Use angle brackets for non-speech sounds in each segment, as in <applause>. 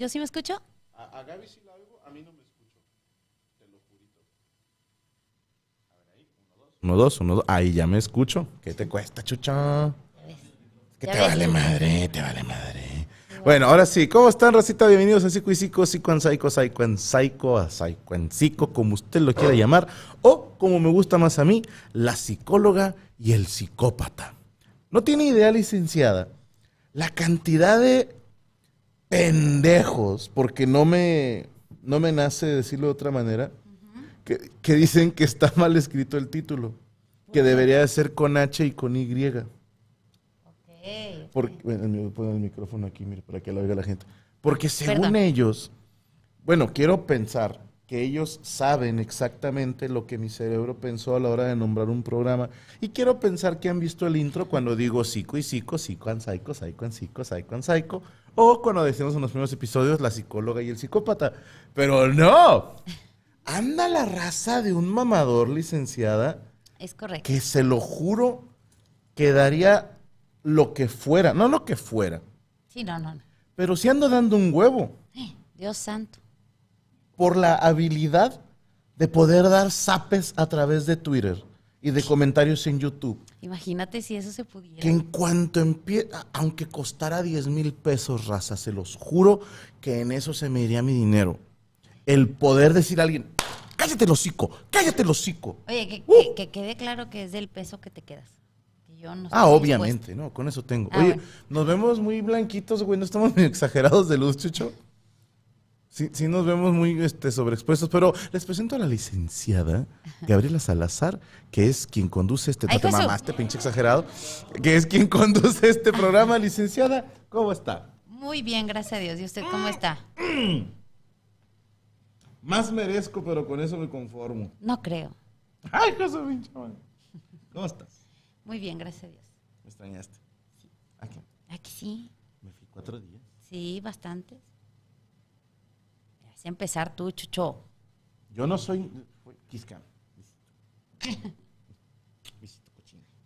¿Yo sí me escucho? A, Gaby sí la oigo, a mí no me escucho. ahí, uno, dos. Uno, dos, Ahí ya me escucho. ¿Qué te cuesta, chucha? Que te vale madre, te vale madre. Bueno, ahora sí, ¿cómo están, Racita? Bienvenidos a Psico y Psico, Psico en Psycho, Psycho en Psycho, a Psycho en Psico, como usted lo quiera llamar, o como me gusta más a mí, la psicóloga y el psicópata. No tiene idea, licenciada, la cantidad de pendejos, porque no me, no me nace decirlo de otra manera, que, dicen que está <laughs> mal escrito el título, que debería de ser con H y con Y. Okay, porque, el micrófono aquí, para que lo oiga la gente. Porque según ellos, bueno, quiero pensar que ellos saben exactamente lo que mi cerebro pensó a la hora de nombrar un programa. Y quiero pensar que han visto el intro cuando digo psico y psico, psico and psycho, psycho and psico, psycho and psycho. O cuando decimos en los primeros episodios, la psicóloga y el psicópata. Pero no. Anda la raza de un mamador licenciada. Es correcto. Que se lo juro que daría lo que fuera. No lo que fuera. Sí, no, no. Pero sí ando dando un huevo. Eh, Dios santo. Por la habilidad de poder dar zapes a través de Twitter y de comentarios en YouTube. Imagínate si eso se pudiera. Que en cuanto empieza, aunque costara 10 mil pesos, raza, se los juro que en eso se me iría mi dinero. El poder decir a alguien, cállate el hocico, cállate el hocico. Oye, que, uh. quede claro que es del peso que te quedas. ah, obviamente, no, con eso tengo. Ah, Oye, nos vemos muy blanquitos, güey, no estamos muy <laughs> exagerados de luz, Chucho. Sí, sí, nos vemos muy este, sobreexpuestos, pero les presento a la licenciada Gabriela Salazar, que es quien conduce este... Ay, te mamaste, pinche exagerado. Que es quien <laughs> conduce este programa. Licenciada, ¿cómo está? Muy bien, gracias a Dios. ¿Y usted cómo mm. está? <clears throat> Más merezco, pero con eso me conformo. No creo. Ay, Jesús, pinche ¿Cómo estás? Muy bien, gracias a Dios. ¿Me extrañaste? Sí. ¿Aquí? Aquí sí. ¿Me fui cuatro días? Sí, bastantes empezar tú, Chucho. Yo no soy. Quisca.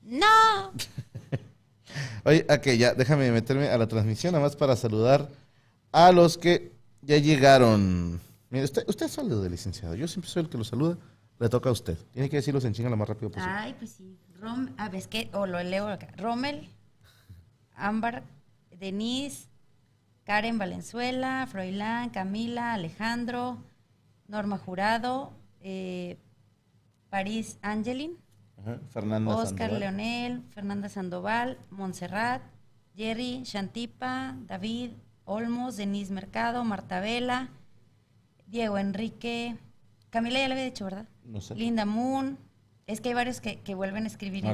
¡No! <laughs> Oye, ok, ya, déjame meterme a la transmisión, nada más para saludar a los que ya llegaron. Mire, usted, usted De licenciado. Yo siempre soy el que lo saluda. Le toca a usted. Tiene que decirlos en chinga lo más rápido posible. Ay, pues sí. Rom, a ah, ver, o lo leo acá. Rommel, Ámbar, Denise, Karen Valenzuela, Froilán, Camila, Alejandro, Norma Jurado, eh, París Angelin, Oscar Leonel, Fernanda Sandoval, Montserrat, Jerry, Shantipa, David, Olmos, Denise Mercado, Marta Vela, Diego Enrique, Camila ya le había dicho, ¿verdad? No sé. Linda Moon, es que hay varios que, vuelven a escribir.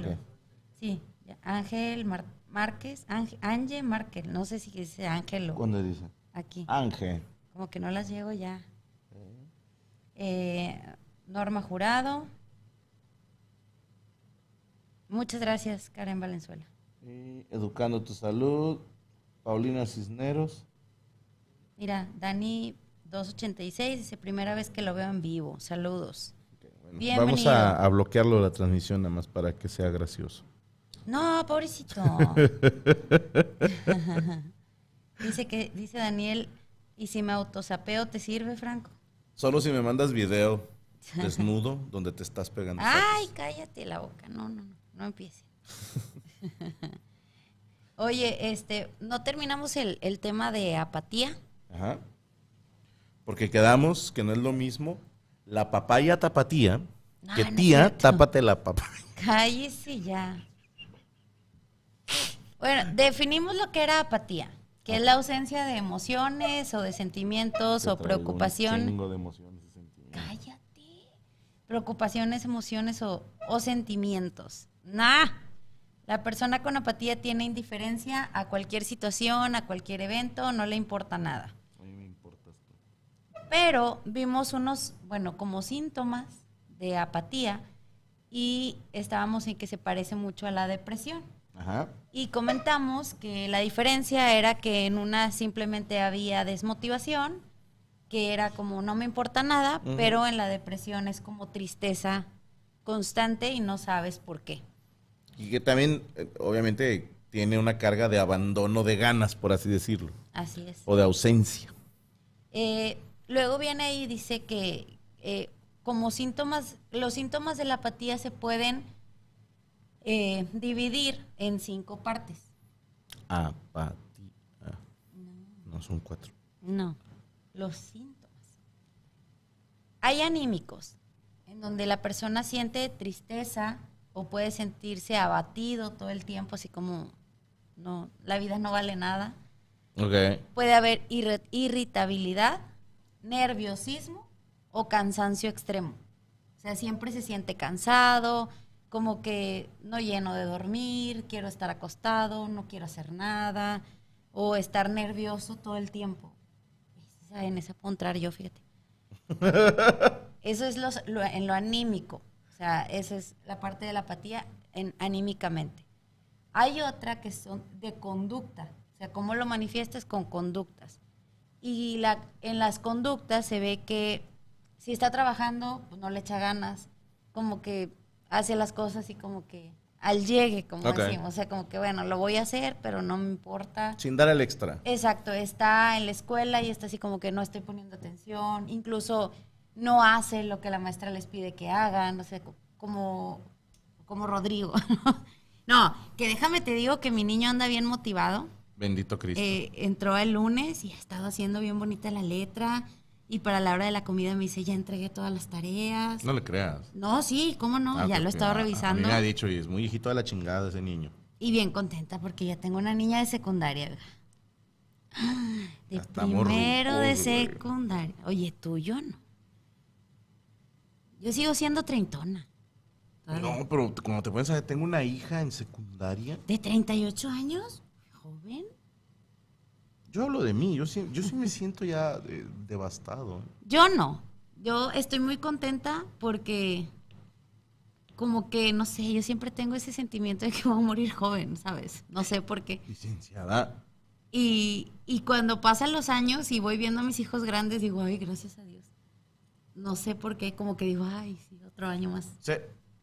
sí, Ángel, Marta. Márquez, Ángel Márquez, no sé si dice Ángel o. ¿Cuándo dice? Aquí. Ángel. Como que no las llego ya. Eh, Norma Jurado. Muchas gracias, Karen Valenzuela. educando tu salud, Paulina Cisneros. Mira, Dani 286 dice, primera vez que lo veo en vivo. Saludos. Vamos a, a bloquearlo la transmisión nada más para que sea gracioso. No, pobrecito. <laughs> dice que, dice Daniel, ¿y si me autosapeo te sirve, Franco? Solo si me mandas video <laughs> desnudo donde te estás pegando. Ay, cállate la boca. No, no, no, no empiece. <laughs> Oye, este, no terminamos el, tema de apatía. Ajá. Porque quedamos que no es lo mismo la papaya tapatía que ah, tía, tápate la papaya. Cállese ya. Bueno, definimos lo que era apatía, que es la ausencia de emociones o de sentimientos o preocupación. Cállate. Preocupaciones, emociones o, sentimientos. Nah. La persona con apatía tiene indiferencia a cualquier situación, a cualquier evento, no le importa nada. Pero vimos unos, bueno, como síntomas de apatía y estábamos en que se parece mucho a la depresión. Ajá y comentamos que la diferencia era que en una simplemente había desmotivación, que era como no me importa nada, pero en la depresión es como tristeza constante y no sabes por qué. Y que también, eh, obviamente, tiene una carga de abandono de ganas, por así decirlo. Así es. O de ausencia. Eh, luego viene y dice que eh, como síntomas, los síntomas de la apatía se pueden eh, dividir en cinco partes. Apatía. No. son cuatro. No, los síntomas. Hay anímicos, en donde la persona siente tristeza o puede sentirse abatido todo el tiempo, así como no, la vida no vale nada. Puede haber irritabilidad, nerviosismo o cansancio extremo. O sea, siempre se siente cansado, como que no lleno de dormir, quiero estar acostado, no quiero hacer nada, o estar nervioso todo el tiempo. En ese contrario, yo, fíjate. <laughs> Eso es en lo anímico, o sea, esa es la parte de la apatía en, anímicamente. Hay otra que son de conducta, o sea, cómo lo manifiestas con conductas. Y la, en las conductas se ve que si está trabajando, pues, no le echa ganas, como que hace las cosas así como que al llegue, como decimos. O sea, como que bueno, lo voy a hacer, pero no me importa. Sin dar el extra. Exacto, está en la escuela y está así como que no estoy poniendo atención. Incluso no hace lo que la maestra les pide que hagan, no sé, como, como Rodrigo. <laughs> no, que déjame te digo que mi niño anda bien motivado. Bendito Cristo. Eh, entró el lunes y ha estado haciendo bien bonita la letra y para la hora de la comida me dice, ya entregué todas las tareas. No le creas. No, sí, ¿cómo no? Ah, ya lo he estado revisando. Me ha dicho, y es muy hijito de la chingada ese niño. Y bien contenta porque ya tengo una niña de secundaria. <gasps> De primero de secundaria. Oye, tú, yo no. Yo sigo siendo treintona. No, pero como te pueden saber, tengo una hija en secundaria. ¿De 38 años? Joven. Yo hablo de mí, yo sí, yo sí me siento ya eh, devastado. Yo no, yo estoy muy contenta porque como que, no sé, yo siempre tengo ese sentimiento de que voy a morir joven, ¿sabes? No sé por qué. Licenciada. Y, cuando pasan los años y voy viendo a mis hijos grandes, digo, ay, gracias a Dios. No sé por qué, como que digo, ay, sí, otro año más. Sí,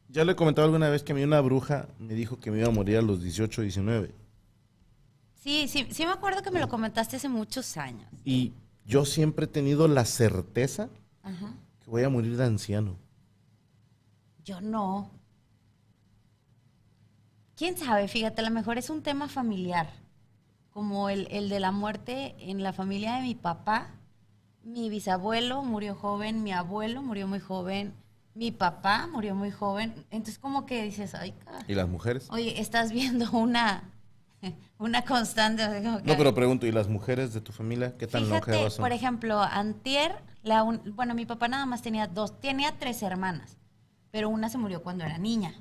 ya le he comentado alguna vez que a mí una bruja me dijo que me iba a morir a los 18, 19 Sí, sí, sí me acuerdo que me lo comentaste hace muchos años. Y yo siempre he tenido la certeza que voy a morir de anciano. Yo no. ¿Quién sabe? Fíjate, a lo mejor es un tema familiar, como el, el de la muerte en la familia de mi papá. Mi bisabuelo murió joven, mi abuelo murió muy joven, mi papá murió muy joven. Entonces como que dices, ay, ¿Y las mujeres? Oye, estás viendo una <laughs> Una constante. No, pero pregunto, ¿y las mujeres de tu familia qué tan longevas son? por ejemplo, antier, la bueno, mi papá nada más tenía dos, tenía tres hermanas, pero una se murió cuando era niña.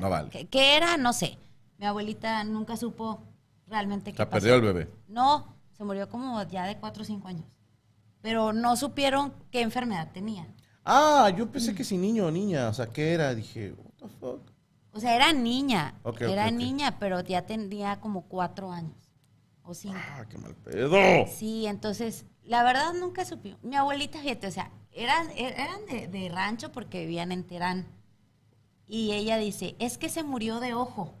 no vale. ¿Qué, era? No sé. Mi abuelita nunca supo realmente qué perdió el bebé? No, se murió como ya de cuatro o cinco años. Pero no supieron qué enfermedad tenía. Ah, yo pensé que si niño o niña, o sea, ¿qué era? Dije, what the fuck. O sea, era niña. era niña, pero ya tenía como cuatro años. O cinco. ¡Ah, qué mal pedo! Sí, entonces, la verdad nunca supimos. Mi abuelita, fíjate, o sea, eran, de, rancho porque vivían en Terán. Y ella dice, es que se murió de ojo.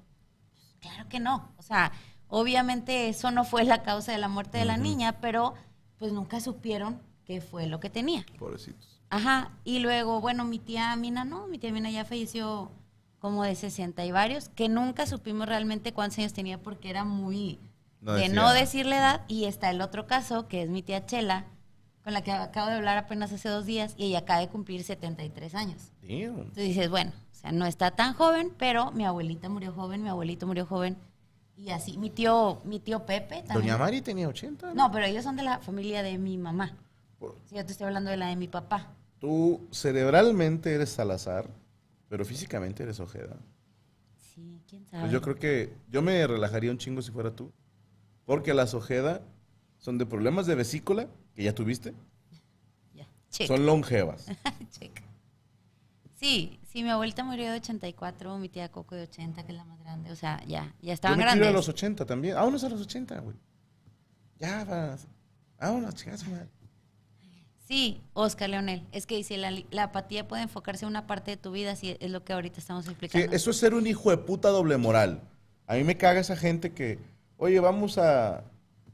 Pues, claro que no. O sea, obviamente eso no fue la causa de la muerte de la niña, pero pues nunca supieron qué fue lo que tenía. Pobrecitos. Ajá. Y luego, bueno, mi tía Mina, no, mi tía Mina ya falleció como de 60 y varios, que nunca supimos realmente cuántos años tenía porque era muy de no decir la edad. Y está el otro caso, que es mi tía Chela, con la que acabo de hablar apenas hace dos días, y ella acaba de cumplir 73 años. tú dices, bueno, o sea, no está tan joven, pero mi abuelita murió joven, mi abuelito murió joven. Y así, mi tío, mi tío Pepe también. Doña Mari tenía 80. ¿no? pero ellos son de la familia de mi mamá. Si yo te estoy hablando de la de mi papá. Tú cerebralmente eres Salazar pero físicamente eres ojeda. Sí, quién pues sabe. yo creo que yo me relajaría un chingo si fuera tú. Porque las ojeda son de problemas de vesícula, que ya tuviste. <laughs> Ya, Son longevas. <laughs> Checa. Sí, sí, mi abuelita murió de 84, mi tía Coco de 80, que es la más grande. O sea, ya, ya estaban yo me grandes. a los 80 también. es a los 80, güey. Ya vas. Vámonos, chicas, Sí, Oscar Leonel, es que dice, la, apatía puede enfocarse en una parte de tu vida, si es lo que ahorita estamos explicando. Sí, eso es ser un hijo de puta doble moral. A mí me caga esa gente que, oye, vamos a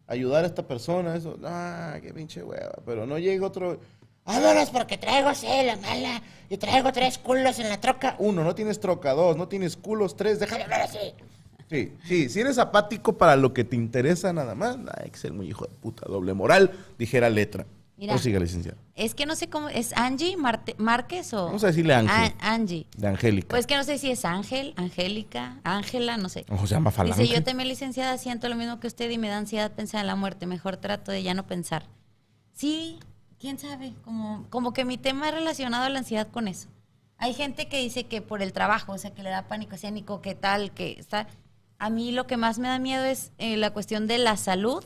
ayudar a esta persona, eso, ah, qué pinche hueva, pero no llega otro, vámonos porque traigo sí, la mala, y traigo tres culos en la troca. Uno, no tienes troca, dos, no tienes culos, tres, déjame hablar así. Sí, sí, si eres apático para lo que te interesa nada más, hay que ser muy hijo de puta, doble moral, dijera letra. Es que no sé cómo. ¿Es Angie Marte, Márquez o.? Vamos a decirle ah, Angie. De Angélica. Pues que no sé si es Ángel, Angélica, Ángela, no sé. O Dice: Yo también, licenciada, siento lo mismo que usted y me da ansiedad pensar en la muerte. Mejor trato de ya no pensar. Sí, quién sabe. Como, que mi tema es relacionado a la ansiedad con eso. Hay gente que dice que por el trabajo, o sea, que le da pánico escénico, qué tal, que está. A mí lo que más me da miedo es eh, la cuestión de la salud.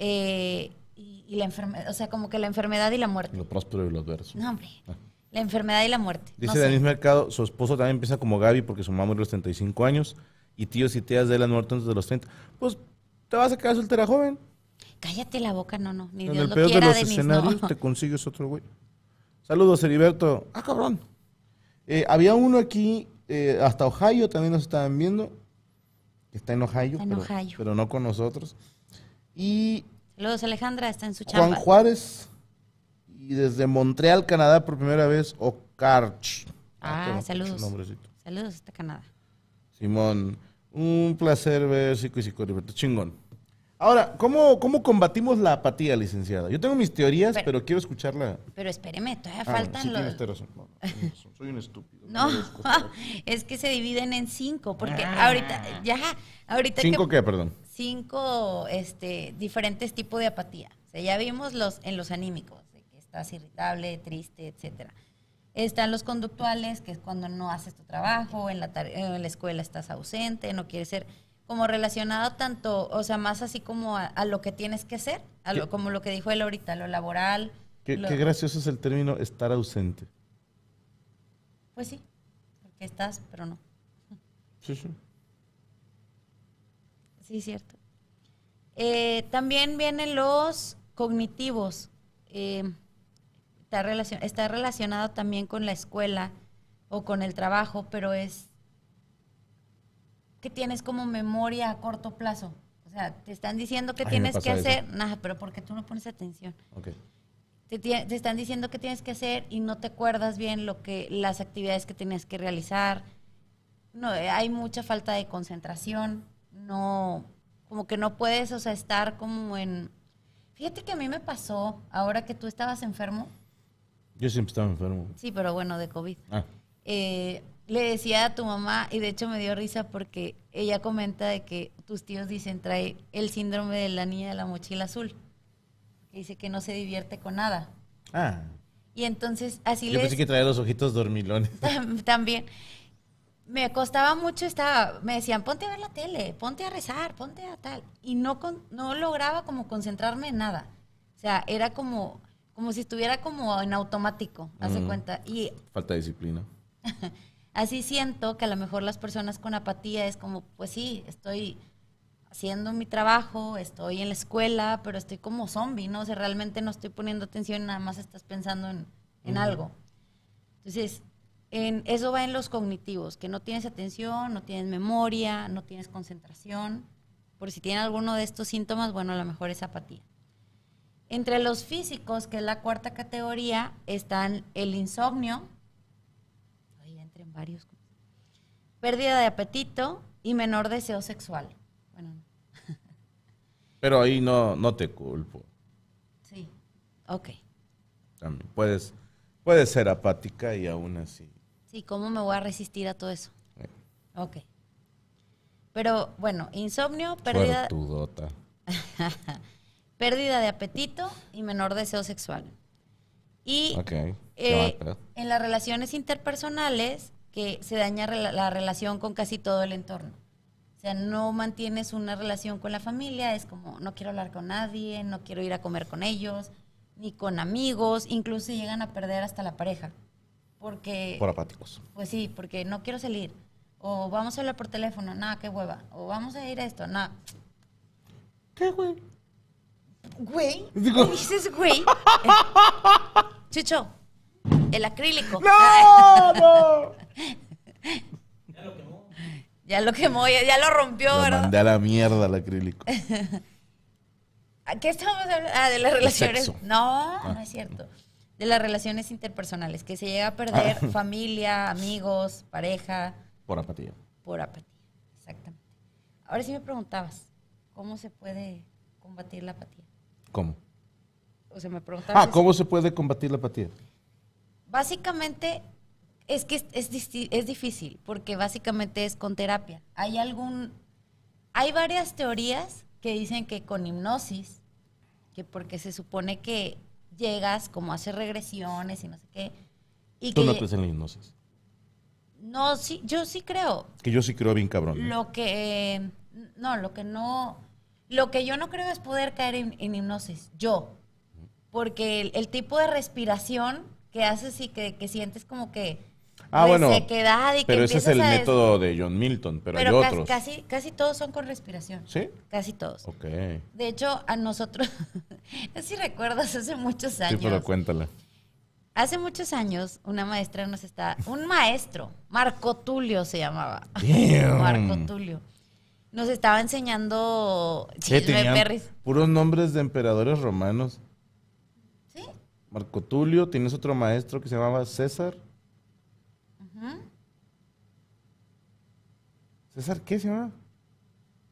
Eh y, la enfermedad, o sea, como que la enfermedad y la muerte. Lo próspero y lo adverso. No, hombre. Ah. La enfermedad y la muerte. Dice no Mercado, su esposo también empieza como Gaby porque su mamá murió a los 35 años y tíos y tías de él han muerto antes de los 30. Pues, ¿te vas a quedar soltera joven? Cállate la boca, no, no. en el peor de los escenarios te consigues otro güey. Saludos, Heriberto. Ah, cabrón. Eh, había uno aquí, eh, hasta Ohio también nos estaban viendo. Está en Ohio. en Ohio. pero no con nosotros. Y Saludos, Alejandra, está en su chamba. Juan Juárez y desde Montreal, Canadá, por primera vez, Ocarch. Ah, ah saludos. Saludos hasta Canadá. Simón, un placer ver Psico y PsicoLiberto, Chingón. Ahora, ¿cómo, ¿cómo combatimos la apatía, licenciada? Yo tengo mis teorías, pero, quiero escucharla. Pero espéreme, todavía ah, faltan sí, los... <laughs> Tienes razón. Soy un estúpido. No, <laughs> es que se dividen en cinco, porque ah. ahorita, ya, ahorita... ¿Cinco que... qué, perdón? cinco este, diferentes tipos de apatía. ya vimos los, en los anímicos, que estás irritable, triste, etcétera. Están los conductuales, que es cuando no haces tu trabajo, en la, en la escuela estás ausente, no quieres ser como relacionado tanto, o sea, más así como a, lo que tienes que ser, como lo que dijo él ahorita, lo laboral. qué gracioso es el término estar ausente. Pues sí, porque estás, pero no. Sí, sí. Sí, cierto. Eh, también vienen los cognitivos. Eh, está, relacionado también con la escuela o con el trabajo, pero es que tienes como memoria a corto plazo. O sea, te están diciendo que tienes que hacer, nada, pero porque tú no pones atención. Okay. Te, te, están diciendo que tienes que hacer y no te acuerdas bien lo que las actividades que tenías que realizar. No, eh, hay mucha falta de concentración no, como que no puedes, o sea, estar como en... Fíjate que a mí me pasó, ahora que tú estabas enfermo. Yo siempre estaba enfermo. Sí, pero bueno, de COVID. Ah. Eh, le decía a tu mamá, y de hecho me dio risa porque ella comenta de que tus tíos dicen trae el síndrome de la niña de la mochila azul. dice que no se divierte con nada. Ah. Y entonces así Yo pensé que trae los ojitos dormilones. <laughs> También me costaba mucho, estaba, me decían, ponte a ver la tele, ponte a rezar, ponte a tal. Y no, no lograba como concentrarme en nada. O sea, era como, como si estuviera como en automático, hace mm. cuenta. Y, Falta disciplina. <laughs> así siento que a lo mejor las personas con apatía es como, pues sí, estoy haciendo mi trabajo, estoy en la escuela, pero estoy como zombie, ¿no? O sea, realmente no estoy poniendo atención, nada más estás pensando en, algo. Entonces, eso va en los cognitivos, que no tienes atención, no tienes memoria, no tienes concentración. Por si tienes alguno de estos síntomas, bueno, a lo mejor es apatía. Entre los físicos, que es la cuarta categoría, están el insomnio, ahí varios, pérdida de apetito y menor deseo sexual. Bueno. <laughs> Pero ahí no, no te culpo. Sí, ok. puedes, puedes ser apática y aún así ¿Y ¿cómo me voy a resistir a todo eso? Okay. Eh. Ok. Pero bueno, insomnio, pérdida... <laughs> pérdida de apetito y menor deseo sexual. Y eh, en las relaciones interpersonales, que se daña la relación con casi todo el entorno. O sea, no mantienes una relación con la familia, es como, no quiero hablar con nadie, no quiero ir a comer con ellos, ni con amigos, incluso llegan a perder hasta la pareja porque... Por apáticos. Pues sí, porque no quiero salir. O vamos a hablar por teléfono, nada, qué hueva. O vamos a ir a esto, nada. ¿Qué, güey? Güey. Digo... dices, güey? <laughs> Chicho, el acrílico. ¡No! <laughs> ¡No! ya lo quemó. Ya lo quemó, ya, lo rompió, ¿verdad? Mandé a la mierda el acrílico. <laughs> ¿A qué estamos hablando? Ah, de las relaciones. No, ah. no es cierto de las relaciones interpersonales, que se llega a perder <laughs> familia, amigos, pareja. Por apatía. Por apatía, exactamente. Ahora sí me preguntabas, ¿cómo se puede combatir la apatía? ¿Cómo? O sea, me preguntabas. Ah, ¿cómo se puede combatir la apatía? Básicamente, es que es, es, es difícil, porque básicamente es con terapia. Hay algún. Hay varias teorías que dicen que con hipnosis, que porque se supone que llegas como a regresiones y no sé qué. Y Tú no crees en la hipnosis. No, sí, yo sí creo. Que yo sí creo bien cabrón. Lo que, no, lo que no, lo que yo no creo es poder caer en, hipnosis, yo. Porque el, tipo de respiración que haces y que sientes como que Ah, pues, bueno. pero ese es el método de John Milton, pero, hay casi, otros. Casi, todos son con respiración. ¿Sí? Casi todos. Ok. De hecho, a nosotros, <laughs> si recuerdas, hace muchos años. Sí, pero cuéntala. Hace muchos años, una maestra nos está. Un maestro, Marco Tulio se llamaba. Marco Tulio. Nos estaba enseñando sí, Perris. Puros nombres de emperadores romanos. ¿Sí? Marco Tulio, tienes otro maestro que se llamaba César. César, ¿qué se llama?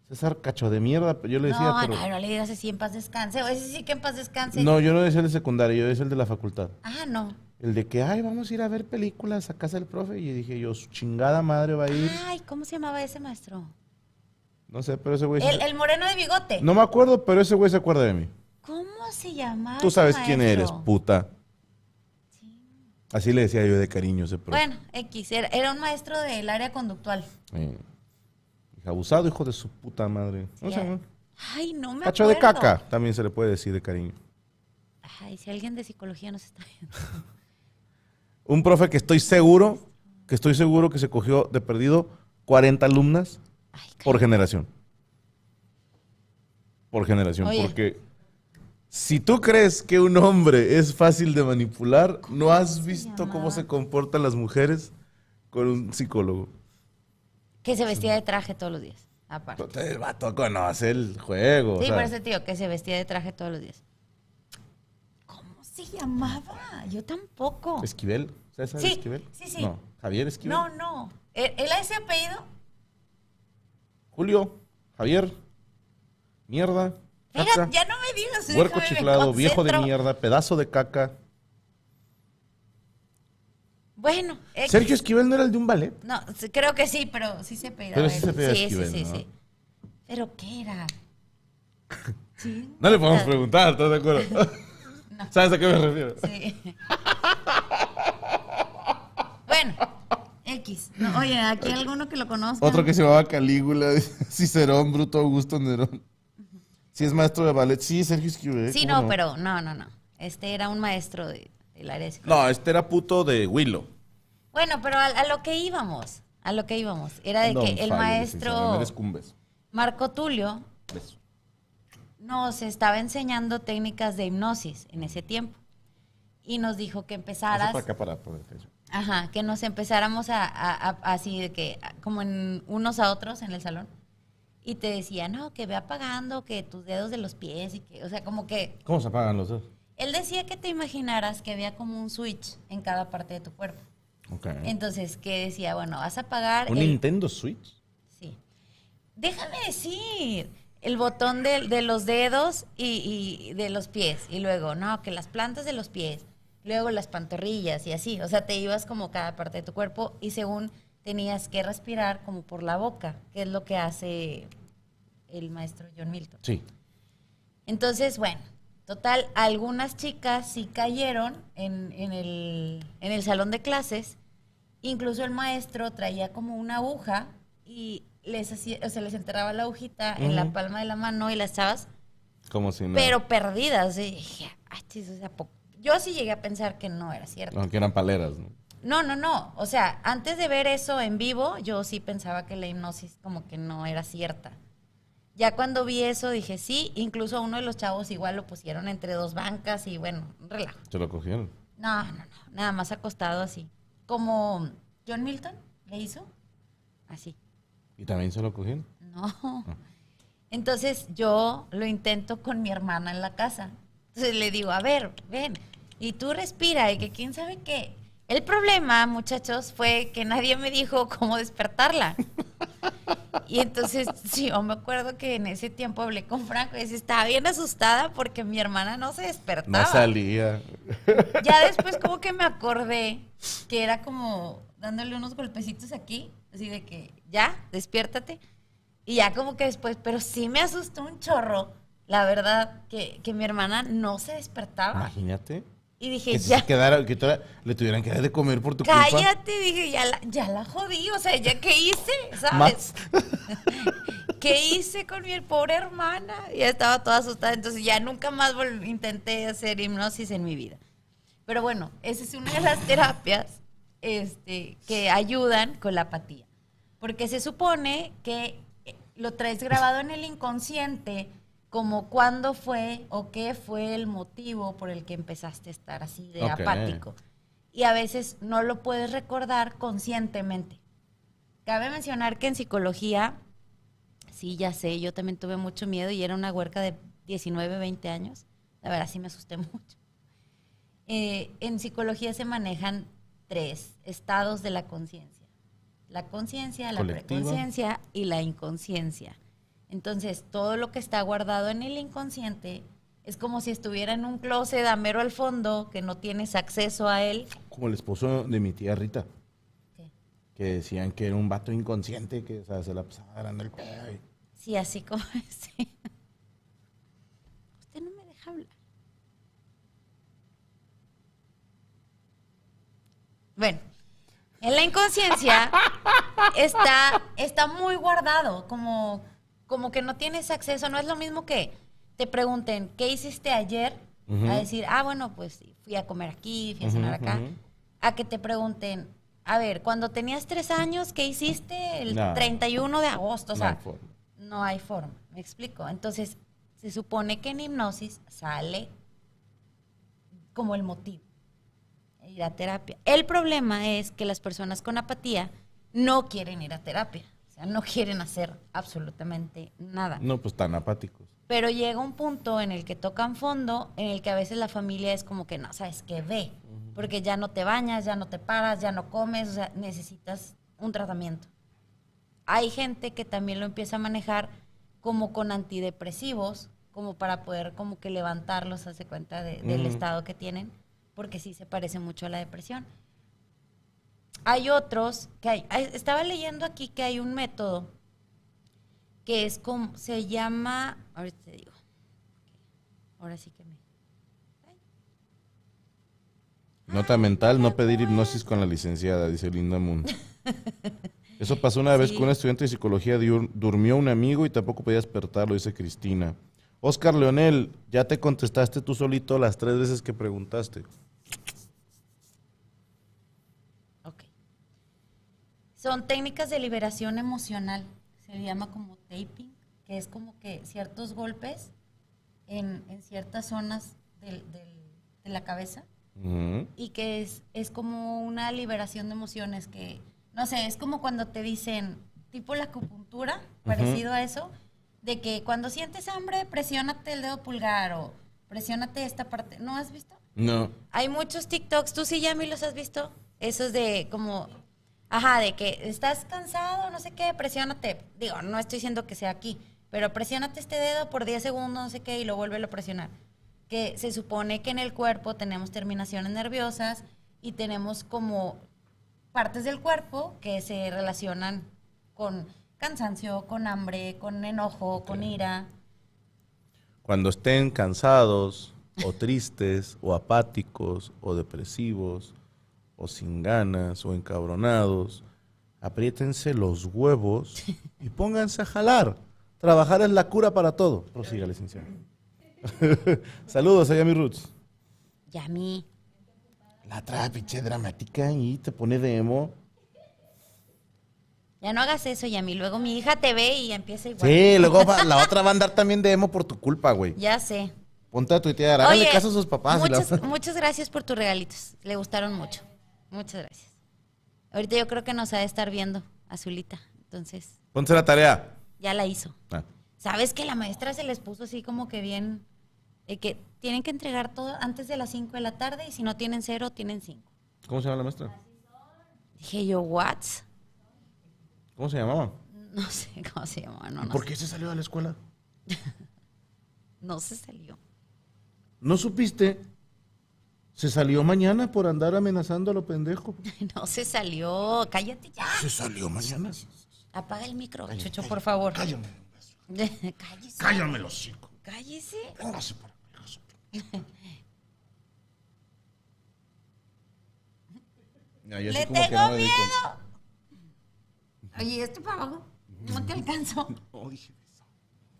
César Cacho de mierda, yo le decía. No, pero... no, no le digas así en paz descanse. O ese sí que en paz descanse. No, yo no decía el de secundaria, yo decía el de la facultad. Ah, no. El de que, ay, vamos a ir a ver películas a casa del profe. Y dije yo, su chingada madre va a ir. Ay, ¿cómo se llamaba ese maestro? No sé, pero ese güey. El, el moreno de bigote. No me acuerdo, pero ese güey se acuerda de mí. ¿Cómo se llamaba? Tú sabes quién eres, puta. Así le decía yo de cariño ese profe. Bueno, X, era, un maestro del área conductual. abusado, hijo de su puta madre. Ay, no me Cacho de caca, también se le puede decir de cariño. Ay, si alguien de psicología nos está viendo. <laughs> un profe que estoy seguro, que estoy seguro que se cogió de perdido 40 alumnas por generación. Por generación, porque si tú crees que un hombre es fácil de manipular, ¿no has visto cómo se comportan las mujeres con un psicólogo? Que se vestía de traje todos los días, aparte. Pues, el vato conoce el juego. Sí, pero ese tío que se vestía de traje todos los días. ¿Cómo se llamaba? Yo tampoco. ¿Esquivel? ¿Sabes Sí, Esquivel? sí, sí. No, Javier Esquivel. No, no. ¿E-, él a ese apellido? Julio, Javier, mierda. Mira, ya no me digas. Huerco chiflado, viejo de mierda, pedazo de caca. Bueno. Sergio Esquivel no era el de un ballet. No, creo que sí, pero sí se pegaba. Pero sí eh. se sí, sí, Pero ¿qué era? <laughs> No le podemos preguntar, ¿estás de acuerdo? <laughs> <laughs> ¿Sabes a qué me refiero? Sí. bueno. X. oye, aquí hay alguno que lo conozca. Otro que se llamaba Calígula, Cicerón, Bruto Augusto Nerón. Si es maestro de ballet. Sí, Sergio Esquivel. Sí, no, pero no, no, no. Este era un maestro de, del No, este era puto de Willow. Bueno, pero a, lo que íbamos, a lo que íbamos, era de que el maestro Marco Tulio nos estaba enseñando técnicas de hipnosis en ese tiempo y nos dijo que empezaras. Ajá, que nos empezáramos a, así de que, como en unos a otros en el salón y te decía, no, que ve apagando, que tus dedos de los pies y que, o sea, como que... ¿Cómo se apagan los dedos? Él decía que te imaginaras que había como un switch en cada parte de tu cuerpo. Ok. Entonces, que decía, bueno, vas a apagar... ¿Un Nintendo Switch? Sí. Déjame decir, el botón de, los dedos y, de los pies. Y luego, no, que las plantas de los pies. Luego las pantorrillas y así. O sea, te ibas como cada parte de tu cuerpo y según tenías que respirar como por la boca, que es lo que hace el maestro John Milton. Sí. Entonces, bueno, total, algunas chicas sí cayeron en, el, salón de clases. Incluso el maestro traía como una aguja y les hacía, o sea, les enterraba la agujita en la palma de la mano y las chavas. Como si no. Pero perdidas. Y ay, yo sí llegué a pensar que no era cierto. No, que eran paleras, ¿no? No, no, no. O sea, antes de ver eso en vivo, yo sí pensaba que la hipnosis como que no era cierta. Ya cuando vi eso dije sí, incluso uno de los chavos igual lo pusieron entre dos bancas y bueno, relajo. ¿Se lo cogieron? No, no, no, nada más acostado así. Como John Milton le hizo, así. ¿Y también se lo cogieron? No. Entonces yo lo intento con mi hermana en la casa. Entonces le digo, a ver, ven, y tú respira, y que quién sabe qué. El problema, muchachos, fue que nadie me dijo cómo despertarla. Y entonces, sí, yo me acuerdo que en ese tiempo hablé con Franco y decía, estaba bien asustada porque mi hermana no se despertaba. No salía. Ya después como que me acordé que era como dándole unos golpecitos aquí, así de que, ya, despiértate. Y ya como que después, pero sí me asustó un chorro, la verdad, que, que mi hermana no se despertaba. Imagínate. Y dije, ya. Se que le tuvieran que dar de comer por tu Cállate, culpa. Cállate, dije, ya la, ya la jodí, o sea, ya qué hice, ¿sabes? <laughs> ¿Qué hice con mi pobre hermana? Ya estaba toda asustada, entonces ya nunca más intenté hacer hipnosis en mi vida. Pero bueno, esa es una de las terapias este, que ayudan con la apatía. Porque se supone que eh, lo traes grabado en el inconsciente como cuándo fue o qué fue el motivo por el que empezaste a estar así de apático. Y a veces no lo puedes recordar conscientemente. Cabe mencionar que en psicología, sí, ya sé, yo también tuve mucho miedo y era una huerca de 19, 20 años. La verdad sí me asusté <laughs> mucho. Eh, en psicología se manejan tres estados de la conciencia. La conciencia, la preconciencia y la inconsciencia. Entonces, todo lo que está guardado en el inconsciente es como si estuviera en un closet a mero al fondo, que no tienes acceso a él. Como el esposo de mi tía Rita. Que decían que era un vato inconsciente, que se la pasaba el pedo. Sí, así como <laughs> ese. Usted no me deja hablar. Bueno, en la inconsciencia <laughs> está, está muy guardado, como como que no tienes acceso, no es lo mismo que te pregunten, ¿qué hiciste ayer? A decir, ah, bueno, pues fui a comer aquí, fui a cenar acá. A que te pregunten, a ver, cuando tenías tres años, ¿qué hiciste el 31 de agosto? O sea, no hay forma. No hay forma, me explico. Entonces, se supone que en hipnosis sale como el motivo, ir a terapia. El problema es que las personas con apatía no quieren ir a terapia. O sea, no quieren hacer absolutamente nada. No, pues tan apáticos. Pero llega un punto en el que tocan fondo, en el que a veces la familia es como que no, sabes que ve, porque ya no te bañas, ya no te paras, ya no comes, o sea, necesitas un tratamiento. Hay gente que también lo empieza a manejar como con antidepresivos, como para poder como que levantarlos, hace cuenta del estado que tienen, porque sí se parece mucho a la depresión. Hay otros que hay, estaba leyendo aquí que hay un método que es como, se llama, ahorita ahora sí que me... Nota mental, no pedir hipnosis con la licenciada, dice Linda Moon. <laughs> Eso pasó una vez que con un estudiante de psicología, durmió un amigo y tampoco podía despertarlo, dice Cristina. Oscar Leonel, ya te contestaste tú solito las tres veces que preguntaste. Son técnicas de liberación emocional, se llama como taping, que es como que ciertos golpes en, ciertas zonas de la cabeza y que es, es como una liberación de emociones que, no sé, es como cuando te dicen tipo la acupuntura, parecido a eso, de que cuando sientes hambre, presiónate el dedo pulgar o presiónate esta parte. ¿No has visto? No. Hay muchos TikToks, tú sí, Yami, los has visto. Esos de como Ajá, de que estás cansado, no sé qué, presiónate. Digo, no estoy diciendo que sea aquí, pero presiónate este dedo por 10 segundos, no sé qué, y lo vuelve a presionar. Que se supone que en el cuerpo tenemos terminaciones nerviosas y tenemos como partes del cuerpo que se relacionan con cansancio, con hambre, con enojo, con ira. Cuando estén cansados o tristes o apáticos o depresivos o sin ganas o encabronados, apriétense los huevos y <laughs> pónganse a jalar. Trabajar es la cura para todo. <laughs> Saludos a Yami Roots. Yami. La trae dramática y te pone de emo. Ya no hagas eso, Yami. Luego mi hija te ve y empieza igual. Sí, <laughs> luego la otra va a andar también de emo por tu culpa, güey. Ya sé. Ponte a tuitear, háganle caso a sus papás. Muchas, muchas gracias por tus regalitos. Le gustaron mucho. Muchas gracias. Ahorita yo creo que nos ha de estar viendo, Azulita. Entonces. Ponte la tarea. Ya la hizo. Ah. Sabes que la maestra se les puso así como que bien. Eh, que tienen que entregar todo antes de las 5 de la tarde y si no tienen cero, tienen 5. ¿Cómo se llama la maestra? Dije yo, ¿what? ¿Cómo se llamaba? <laughs> No sé cómo se llamaba. No, no ¿Por qué se salió de la escuela? <laughs> no se salió. ¿No supiste se salió mañana por andar amenazando a los pendejos. <laughs> No se salió, cállate ya. Se salió mañana. Apaga el micro, cállame, por favor. Cállame. <laughs> Cállese. Cállame los chicos. Cállese. Póngase para <laughs> no, Le tengo miedo. Oye, esto para abajo. No te alcanzo. No, eso.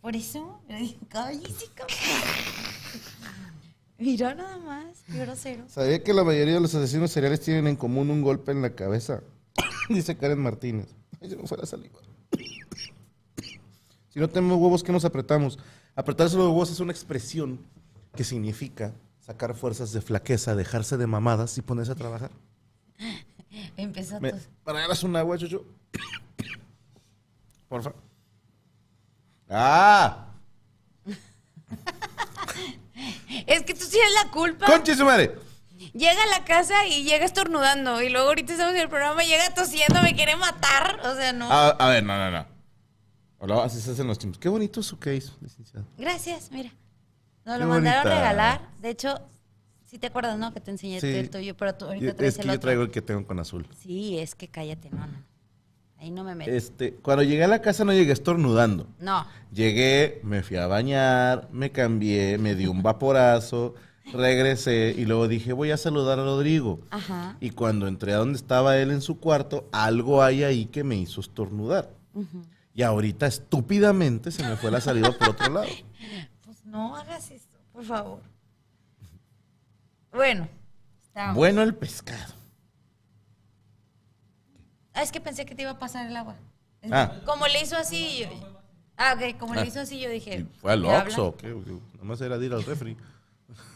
Por eso, cállese, cabrón. Mira nada más, qué grosero. ¿Sabía que la mayoría de los asesinos seriales tienen en común un golpe en la cabeza? <coughs> Dice Karen Martínez. si no fuera saliva. si no tenemos huevos, ¿qué nos apretamos? Apretarse los huevos es una expresión que significa sacar fuerzas de flaqueza, dejarse de mamadas y ponerse a trabajar. <laughs> Empezó Me, ¿Para un agua, <coughs> Por favor. ¡Ah! Es que tú tienes la culpa. Conche su madre. Llega a la casa y llega estornudando. Y luego ahorita estamos en el programa, y llega tosiendo, me quiere matar. O sea, no. Ah, a, ver, no, no, no. Hola, así se hacen los tiempos. Qué bonito su case, licenciado. Gracias, mira. Nos lo mandaron a regalar. De hecho, sí te acuerdas, ¿no? Que te enseñé el tuyo, pero tú ahorita traes es que yo traigo el que tengo con azul. Sí, es que cállate, no, no. Este, cuando llegué a la casa no llegué estornudando. No. Llegué, me fui a bañar, me cambié, me di un vaporazo, regresé y luego dije, voy a saludar a Rodrigo. Ajá. Y cuando entré a donde estaba él en su cuarto, algo hay ahí que me hizo estornudar. Y ahorita estúpidamente se me fue la salida por otro lado. <laughs> Pues no hagas esto, por favor. Bueno, Bueno el pescado. Ah, es que pensé que te iba a pasar el agua. Como le hizo así. Yo, ah, ok, como le hizo así, yo dije. Ah, ah. ¿Fue al Oxxo qué? Nada era de ir al refri. <laughs>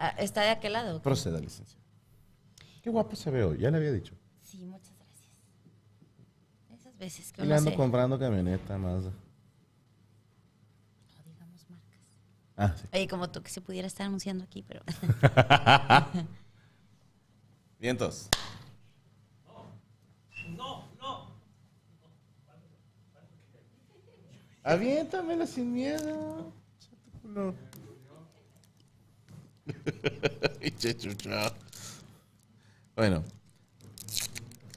Ah, está de aquel lado. Proceda, licencia. Qué guapo se ve hoy, ya le había dicho. Sí, muchas gracias. Esas veces que uno. Y le ando comprando camioneta, más. No digamos marcas. Ah, sí. Oye, como tú que se pudiera estar anunciando aquí, pero. <laughs> <laughs> Vientos. Aviéntamela sin miedo. <laughs> bueno.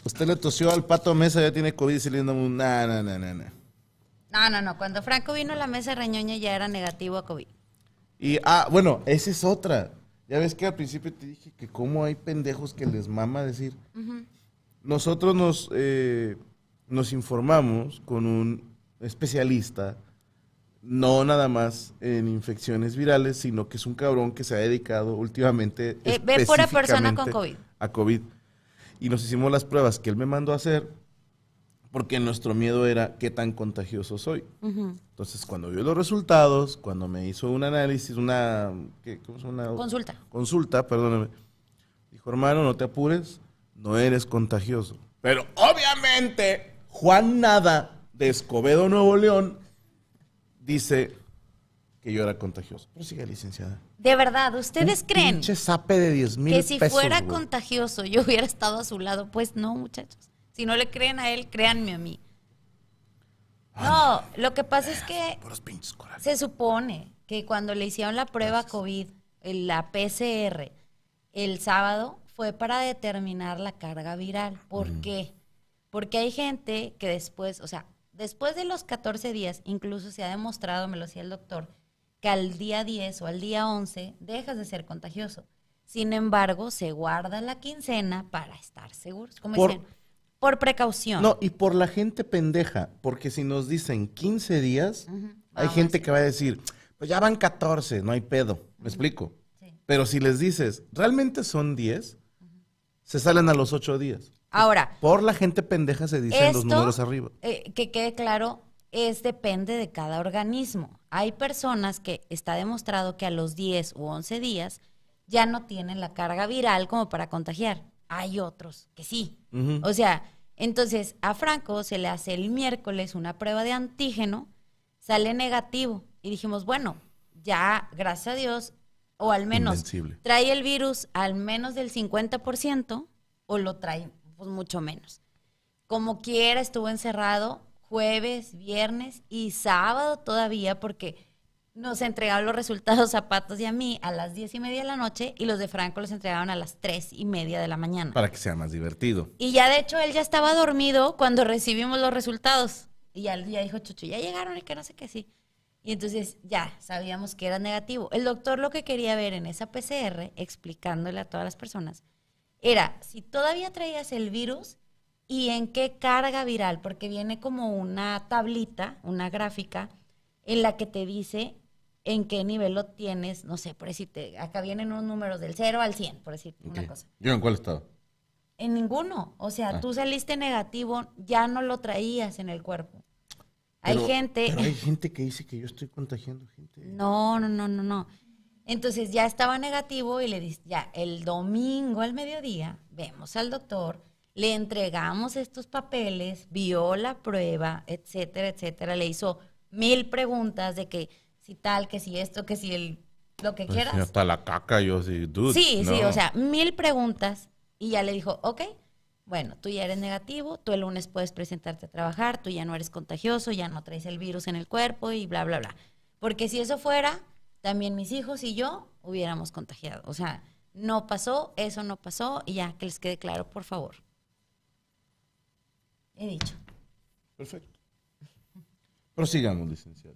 Usted le tosió al pato a Mesa, ya tiene COVID saliendo un... No, no, no, no, No, no, no. Cuando Franco vino a la mesa reñoña ya era negativo a COVID. Y, ah, bueno, esa es otra. Ya ves que al principio te dije que cómo hay pendejos que les mama decir. Nosotros nos, eh, nos informamos con un especialista, no nada más en infecciones virales, sino que es un cabrón que se ha dedicado últimamente. Eh, ve persona con COVID. A COVID. Y nos hicimos las pruebas que él me mandó a hacer, porque nuestro miedo era qué tan contagioso soy. Entonces, cuando vio los resultados, cuando me hizo un análisis, una. cómo es una consulta. Consulta, perdóneme Dijo, hermano, no te apures, no eres contagioso. Pero obviamente, Juan Nada de Escobedo, Nuevo León, dice que yo era contagioso. Pero sigue, licenciada. De verdad, ¿ustedes creen? de Que si fuera contagioso, yo hubiera estado a su lado. Pues no, muchachos. Si no le creen a él, créanme a mí. no, lo que pasa es que se supone que cuando le hicieron la prueba COVID, la PCR, el sábado, fue para determinar la carga viral. ¿Por mm. qué? Porque hay gente que después, o sea, Después de los 14 días, incluso se ha demostrado, me lo decía el doctor, que al día 10 o al día 11 dejas de ser contagioso. Sin embargo, se guarda la quincena para estar seguros. Como por, dicen, por precaución. No, y por la gente pendeja, porque si nos dicen 15 días, hay gente que va a decir, pues ya van 14, no hay pedo. ¿Me explico? Pero si les dices, ¿realmente son 10? Se salen a los 8 días. Ahora. Por la gente pendeja se dicen los números arriba. Eh, que quede claro, es depende de cada organismo. Hay personas que está demostrado que a los 10 u 11 días ya no tienen la carga viral como para contagiar. Hay otros que sí. O sea, entonces a Franco se le hace el miércoles una prueba de antígeno, sale negativo y dijimos, bueno, ya, gracias a Dios, o al menos trae el virus al menos del 50% o lo trae pues mucho menos. Como quiera, estuvo encerrado jueves, viernes y sábado todavía porque nos entregaban los resultados A Patos y a mí a las diez y media de la noche y los de Franco los entregaron a las tres y media de la mañana. Para que sea más divertido. Y ya de hecho él ya estaba dormido cuando recibimos los resultados. Y ya, día dijo Chucho, ya llegaron y que no sé qué sí. Y entonces ya sabíamos que era negativo. El doctor lo que quería ver en esa PCR, explicándole a todas las personas, era si todavía traías el virus y en qué carga viral, porque viene como una tablita, una gráfica, en la que te dice en qué nivel lo tienes, no sé, por decirte, acá vienen unos números del 0 al 100, por decir una cosa. ¿Yo en cuál estado? En ninguno. O sea, ah. tú saliste negativo, ya no lo traías en el cuerpo. hay gente. Pero hay gente que dice que yo estoy contagiando gente. No, no, no, no, no. Entonces ya estaba negativo y le dice, ya, el domingo al mediodía vemos al doctor, le entregamos estos papeles, vio la prueba, etcétera, etcétera, le hizo mil preguntas de que si tal, que si esto, que si el lo que quiera pues, quieras. Hasta la caca, yo sí, dude, Sí, sí, o sea, mil preguntas y ya le dijo, ok, bueno, tú ya eres negativo, tú el lunes puedes presentarte a trabajar, tú ya no eres contagioso, ya no traes el virus en el cuerpo y bla, bla, bla. Porque si eso fuera, también mis hijos y yo hubiéramos contagiado. O sea, no pasó, eso no pasó, y ya que les quede claro, por favor. He dicho. Perfecto. Prosigamos, licenciado.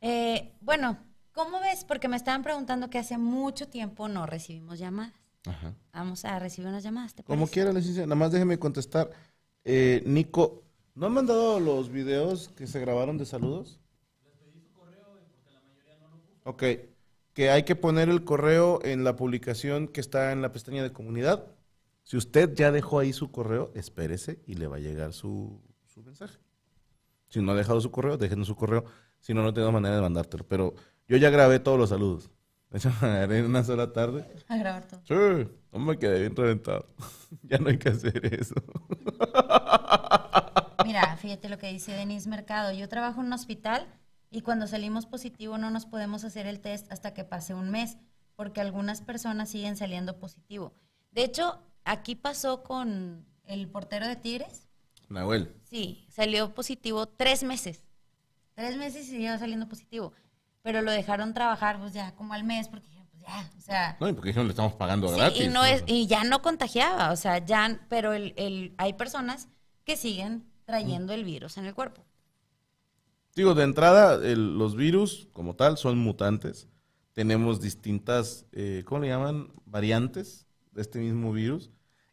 Eh, bueno, ¿cómo ves? Porque me estaban preguntando que hace mucho tiempo no recibimos llamadas. Ajá. Vamos a recibir unas llamadas. Como quiera, licenciado. Nada más déjeme contestar. Eh, Nico, ¿no han mandado los videos que se grabaron de saludos? Ok. Que hay que poner el correo en la publicación que está en la pestaña de comunidad. Si usted ya dejó ahí su correo, espérese y le va a llegar su, mensaje. Si no ha dejado su correo, déjenos su correo. Si no, no tengo manera de mandártelo. Pero yo ya grabé todos los saludos. <laughs> De hecho, en una sola tarde. A grabar todo. Sí, no me quedé bien reventado. <laughs> ya no hay que hacer eso. Mira, fíjate lo que dice Denise Mercado. Yo trabajo en un hospital y cuando salimos positivo no nos podemos hacer el test hasta que pase un mes, porque algunas personas siguen saliendo positivo. De hecho, aquí pasó con el portero de Tigres. Nahuel. Sí, salió positivo tres meses. Tres meses y siguió saliendo positivo. Pero lo dejaron trabajar, pues ya como al mes, porque pues ya, o sea. No, porque dijeron le estamos pagando gratis. Y, ya no contagiaba, o sea, ya. Pero hay personas que siguen trayendo el virus en el cuerpo. Digo, de entrada, el, los virus como tal son mutantes. Tenemos distintas, eh, ¿cómo le llaman? Variantes de este mismo virus.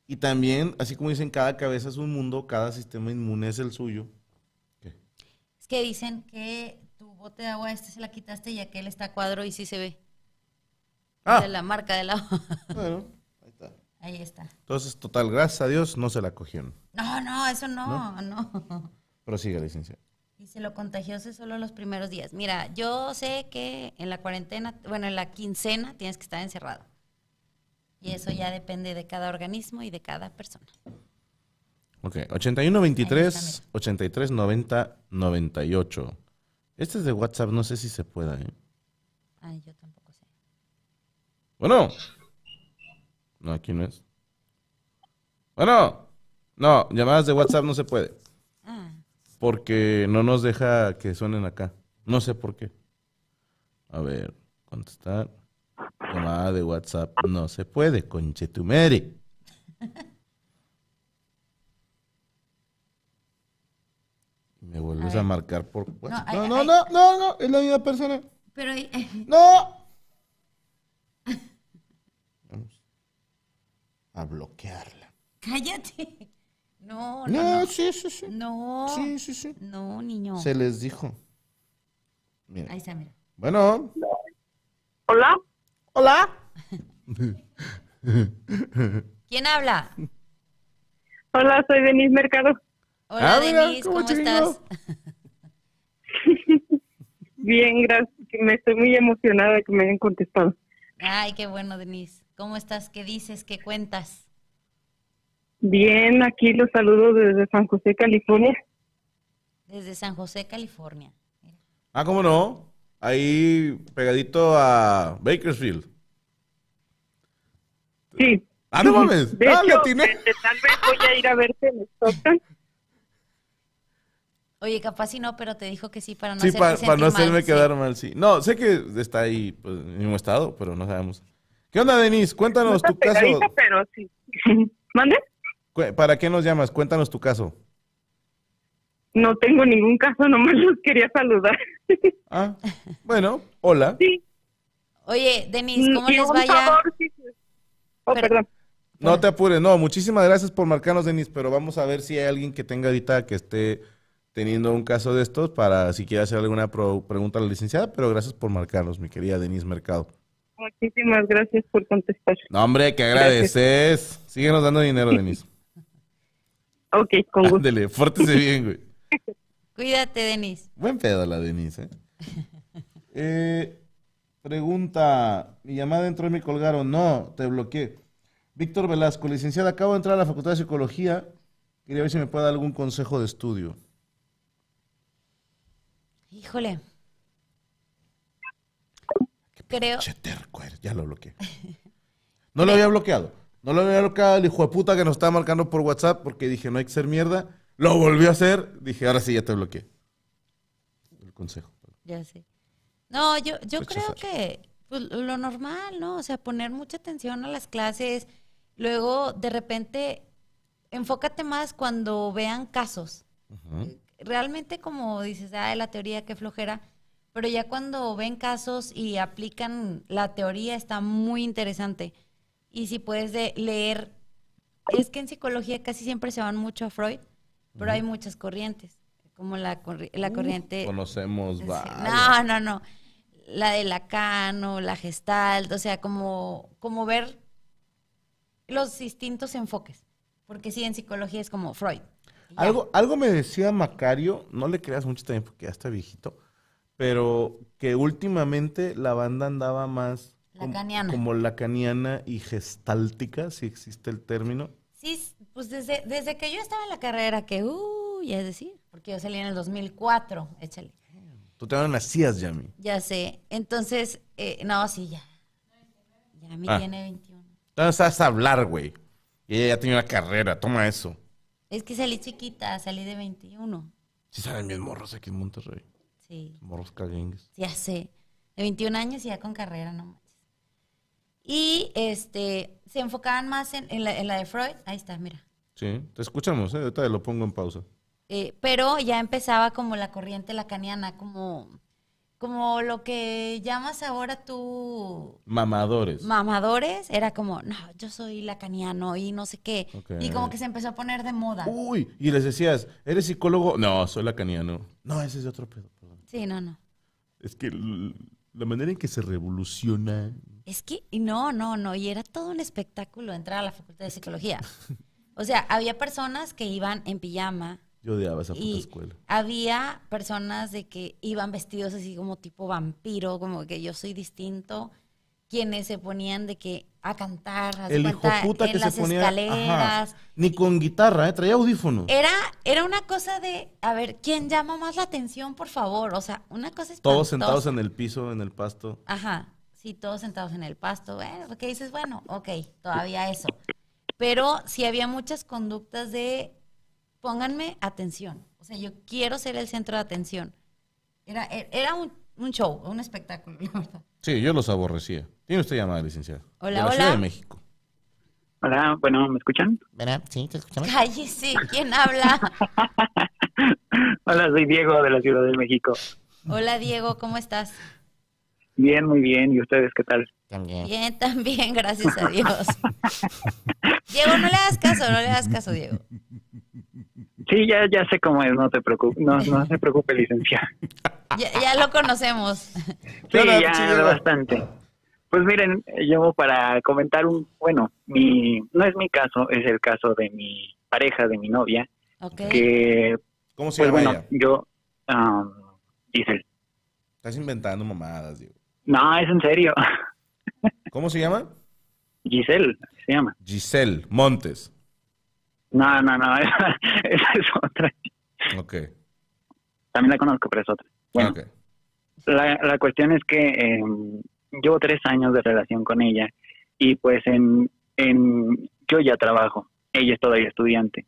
Y también, así como dicen, cada cabeza es un mundo, cada sistema inmune es el suyo. Es que dicen que tu bote de agua este se la quitaste y aquel está cuadro y sí se ve. Ah. De la marca del agua. <laughs> Bueno, ahí está. Ahí está. Entonces, total, gracias a Dios, no se la cogieron. No, no, eso no, no. no. <laughs> sigue licenciado. Y se lo contagiose solo los primeros días. Mira, yo sé que en la cuarentena, bueno, en la quincena tienes que estar encerrado. Y eso ya depende de cada organismo y de cada persona. Ok, 81 23 83 90 98. Este es de WhatsApp, no sé si se pueda, ¿eh? Ay, yo tampoco sé. Bueno. No, aquí no es. Bueno. No, llamadas de WhatsApp no se puede porque no nos deja que suenen acá. No sé por qué. A ver, contestar. Llamada de WhatsApp. No se puede, conchetumere. Me vuelves a, marcar por No, no, no, no, no, es la misma persona. Pero. <laughs> ¡No! <laughs> Vamos a bloquearla. Cállate. No, no, no, sí, sí, sí. No. niño. Se les dijo. Ahí está, mira. Bueno. Hola. Hola. ¿Quién habla? Hola, soy Denise Mercado. Hola, ah, Denise, ¿cómo, ¿cómo estás? <laughs> Bien, gracias. Me estoy muy emocionada de que me hayan contestado. Ay, qué bueno, Denise. ¿Cómo estás? ¿Qué dices? ¿Qué cuentas? Bien, aquí los saludo desde San José, California. Desde San José, California. Ah, ¿cómo no? Ahí pegadito a Bakersfield. Sí. Ah, no De ah, hecho, tiene. Este, tal vez voy a ir a verte en Oye, capaz si no, pero te dijo que sí para no, sí, para, no hacerme quedar mal, sí. No, sé que está ahí pues, en el mismo estado, pero no sabemos. ¿Qué onda, Denise? Cuéntanos no tu pegadita, pero sí. <laughs> ¿Mande? ¿Para qué nos llamas? Cuéntanos tu caso. No tengo ningún caso, nomás los quería saludar. <laughs> Ah, bueno, hola. Sí. Oye, Denise, ¿cómo les vaya? oh, perdón. No te apures, no, muchísimas gracias por marcarnos, Denise, pero vamos a ver si hay alguien que tenga ahorita que esté teniendo un caso de estos para si quiere hacer alguna pregunta a la licenciada, pero gracias por marcarnos, mi querida Denise Mercado. Muchísimas gracias por contestar. No, hombre, que agradeces. Síguenos dando dinero, Denise. <laughs> Ok, con gusto. bien, güey. <laughs> Cuídate, Denise. Buen pedo la Denise, ¿eh? <laughs> ¿eh? pregunta, mi llamada entró y me colgaron. No, te bloqueé. Víctor Velasco, licenciada, acabo de entrar a la Facultad de Psicología. Quería ver si me puede dar algún consejo de estudio. Híjole. Creo. ya lo bloqueé. <laughs> No lo había bloqueado. No lo había marcado el hijo de puta que nos estaba marcando por WhatsApp porque dije, no hay que ser mierda. Lo volvió a hacer. Dije, ahora sí, ya te bloqueé. El consejo. Ya sé. No, yo, yo creo que pues, lo normal, ¿no? O sea, poner mucha atención a las clases. Luego, de repente, enfócate más cuando vean casos. Eh, realmente, como dices, ah, la teoría, qué flojera. Pero ya cuando ven casos y aplican la teoría, está muy interesante y si puedes leer, es que en psicología casi siempre se van mucho a Freud, pero hay muchas corrientes, como la, corriente... conocemos No, no, no. La de Lacan o la Gestalt, o sea, como, como ver los distintos enfoques, porque sí, en psicología es como Freud. Algo, algo me decía Macario, no le creas mucho también porque ya está viejito, pero que últimamente la banda andaba más Lacaniana. Como, lacaniana y gestáltica, si existe el término. Sí, pues desde, desde que yo estaba en la carrera, que, uh, ya es decir, porque yo salí en el 2004, échale. Tú te nacías, Yami. Ya sé. Entonces, eh, no, sí, ya. Yami ah. tiene 21. Entonces sabes hablar, güey. Y ella ya tenía una carrera, toma eso. Es que salí chiquita, salí de 21. Sí salen mis morros aquí en Monterrey. Sí. Morros caguengues. Ya sé. De 21 años y ya con carrera, no y este, se enfocaban más en, la, de Freud. Ahí está, mira. Sí, te escuchamos, ¿eh? ahorita lo pongo en pausa. Eh, pero ya empezaba como la corriente lacaniana, como, como lo que llamas ahora tú... Mamadores. Mamadores, era como, no, yo soy lacaniano y no sé qué. Y como que se empezó a poner de moda. Uy, y les decías, ¿eres psicólogo? No, soy lacaniano. No, ese es otro pedo, perdón. Sí, no, no. Es que la manera en que se revoluciona es que, no, no, no, y era todo un espectáculo entrar a la Facultad de Psicología. <laughs> O sea, había personas que iban en pijama. Yo odiaba esa puta y escuela. Había personas de que iban vestidos así como tipo vampiro, como que yo soy distinto. Quienes se ponían de que a cantar, a El hijo puta en que las se ponía, escaleras. ni con guitarra, ¿eh? traía audífonos. Era, era una cosa de, a ver, ¿quién llama más la atención, por favor? O sea, una cosa Todos sentados en el piso, en el pasto. Ajá sí, todos sentados en el pasto, bueno, que dices, bueno, ok, todavía eso. Pero si había muchas conductas de, pónganme atención, o sea, yo quiero ser el centro de atención. Era, e, era un, show, un espectáculo, Sí, yo los aborrecía. Tiene usted llamada, licenciado. Hola, de hola. de México. Hola, bueno, ¿me escuchan? ¿Verdad? Sí, te escuchamos. Cállese, ¿quién habla? <laughs> hola, soy Diego de la Ciudad de México. Hola, Diego, ¿cómo estás? Bien, muy bien. ¿Y ustedes qué tal? También. Bien, también, gracias a Dios. <laughs> Diego, no le das caso, no le das caso, Diego. Sí, ya, ya sé cómo es, no te preocupes, no, no se preocupe, licencia. Ya, lo conocemos. Sí, ya bastante. Pues miren, llevo para comentar un, bueno, mi, no es mi caso, es el caso de mi pareja, de mi novia, que, ¿Cómo se pues llama bueno, yo, um, Estás inventando mamadas, Diego. No, es en serio. <laughs> ¿Cómo se llama? Giselle, se llama. Giselle Montes. No, no, no, <laughs> esa, es otra. Ok. También la conozco, pero es otra. Bueno, la, la, cuestión es que eh, llevo tres años de relación con ella y pues en, en yo ya trabajo, ella es todavía estudiante.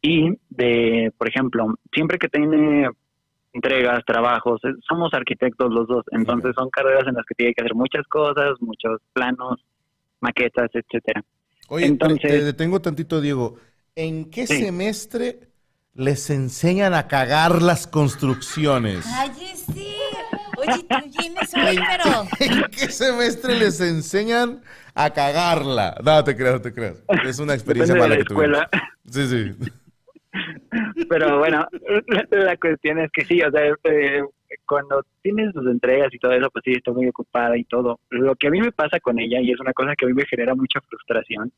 Y de, por ejemplo, siempre que tiene entregas, trabajos, eh, somos arquitectos los dos, entonces son carreras en las que tiene que hacer muchas cosas, muchos planos, maquetas, etcétera. Oye, entonces, te detengo tantito, Diego. ¿En qué semestre les enseñan a cagar las construcciones? sí! Oye, tú vienes hoy, pero... <laughs> ¿En qué semestre les enseñan a cagarla? No, te creas, te creas. Es una experiencia Depende la escuela. Sí, sí. <laughs> Pero bueno, la cuestión es que sí, o sea, eh, cuando tienes tus entregas y todo eso, pues sí, estoy muy ocupada y todo. Lo que a mí me pasa con ella, y es una cosa que a mí me genera mucha frustración,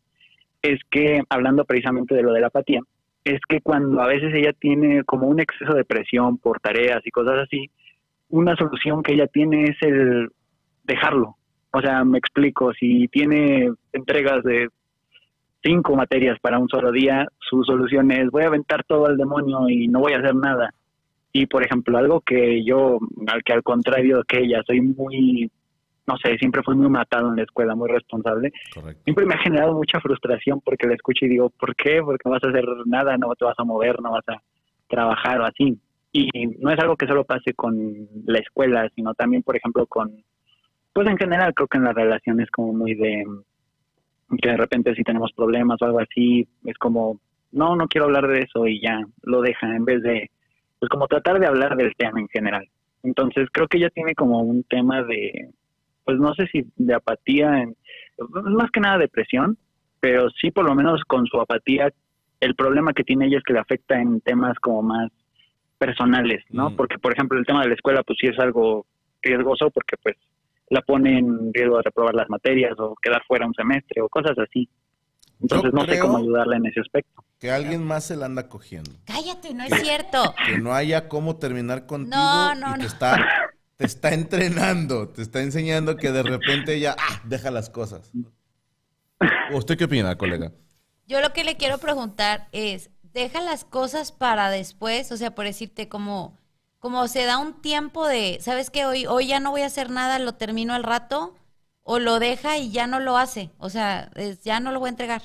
es que, hablando precisamente de lo de la apatía, es que cuando a veces ella tiene como un exceso de presión por tareas y cosas así, una solución que ella tiene es el dejarlo. O sea, me explico, si tiene entregas de cinco materias para un solo día, su solución es voy a aventar todo al demonio y no voy a hacer nada. Y por ejemplo, algo que yo, al que al contrario que ella, soy muy, no sé, siempre fui muy matado en la escuela, muy responsable. Siempre me ha generado mucha frustración porque la escucho y digo, ¿por qué? Porque no vas a hacer nada, no te vas a mover, no vas a trabajar o así. Y no es algo que solo pase con la escuela, sino también, por ejemplo, con, pues en general creo que en las relaciones como muy de que de repente si tenemos problemas o algo así, es como, no, no quiero hablar de eso y ya lo deja, en vez de, pues como tratar de hablar del tema en general. Entonces creo que ella tiene como un tema de, pues no sé si de apatía, en, más que nada depresión, pero sí por lo menos con su apatía, el problema que tiene ella es que le afecta en temas como más personales, ¿no? Mm. Porque por ejemplo el tema de la escuela pues sí es algo riesgoso porque pues la pone en riesgo de reprobar las materias o quedar fuera un semestre o cosas así. Entonces no sé cómo ayudarla en ese aspecto. Que alguien más se la anda cogiendo. Cállate, no es cierto. Que no haya cómo terminar contigo y te está te está entrenando, te está enseñando que de repente ya ah, deja las cosas. ¿Usted qué opina, colega? Yo lo que le quiero preguntar es, ¿deja las cosas para después? O sea, por decirte como como se da un tiempo de, ¿sabes qué? Hoy, hoy ya no voy a hacer nada, lo termino al rato, o lo deja y ya no lo hace, o sea, ya no lo voy a entregar.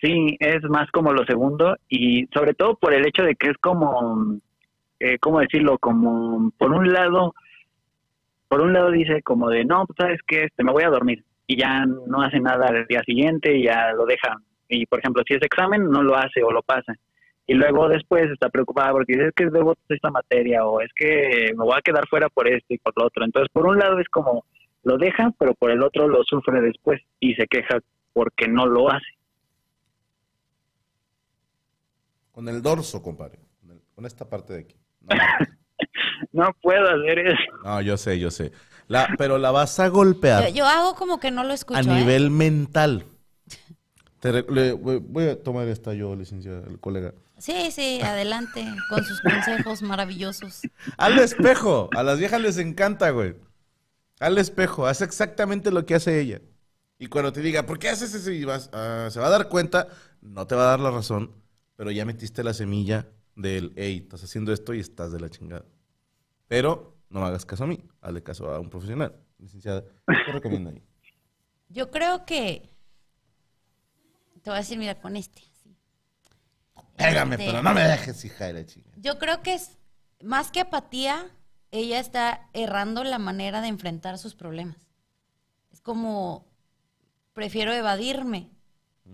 Sí, es más como lo segundo y sobre todo por el hecho de que es como, eh, ¿cómo decirlo? Como, por un lado, por un lado dice como de, no, pues, ¿sabes qué? Este, me voy a dormir y ya no hace nada al día siguiente, y ya lo deja. Y por ejemplo, si es examen, no lo hace o lo pasa y luego después está preocupada porque dice, es que debo esta materia o es que me voy a quedar fuera por esto y por lo otro. Entonces, por un lado es como lo deja, pero por el otro lo sufre después y se queja porque no lo hace. Con el dorso, compadre, con, esta parte de aquí. <laughs> No, puedo hacer eso. No, yo sé, yo sé. pero la vas a golpear. Yo, hago como que no lo escucho. A ¿eh? nivel mental. voy a tomar esta yo, licenciada, el colega. Sí, sí, adelante, con sus consejos maravillosos. <laughs> Al espejo, a las viejas les encanta, güey. Al espejo, haz exactamente lo que hace ella. Y cuando te diga, ¿por qué haces eso? Y vas, ah, se va a dar cuenta, no te va a dar la razón, pero ya metiste la semilla del, hey, estás haciendo esto y estás de la chingada. Pero no hagas caso a mí, hazle caso a un profesional. Licenciada, ¿qué recomienda ahí? Yo creo que, te voy a decir, mira, con este Pégame, este, pero no me dejes, hija de la chica. Yo creo que es más que apatía, ella está errando la manera de enfrentar sus problemas. Es como, prefiero evadirme.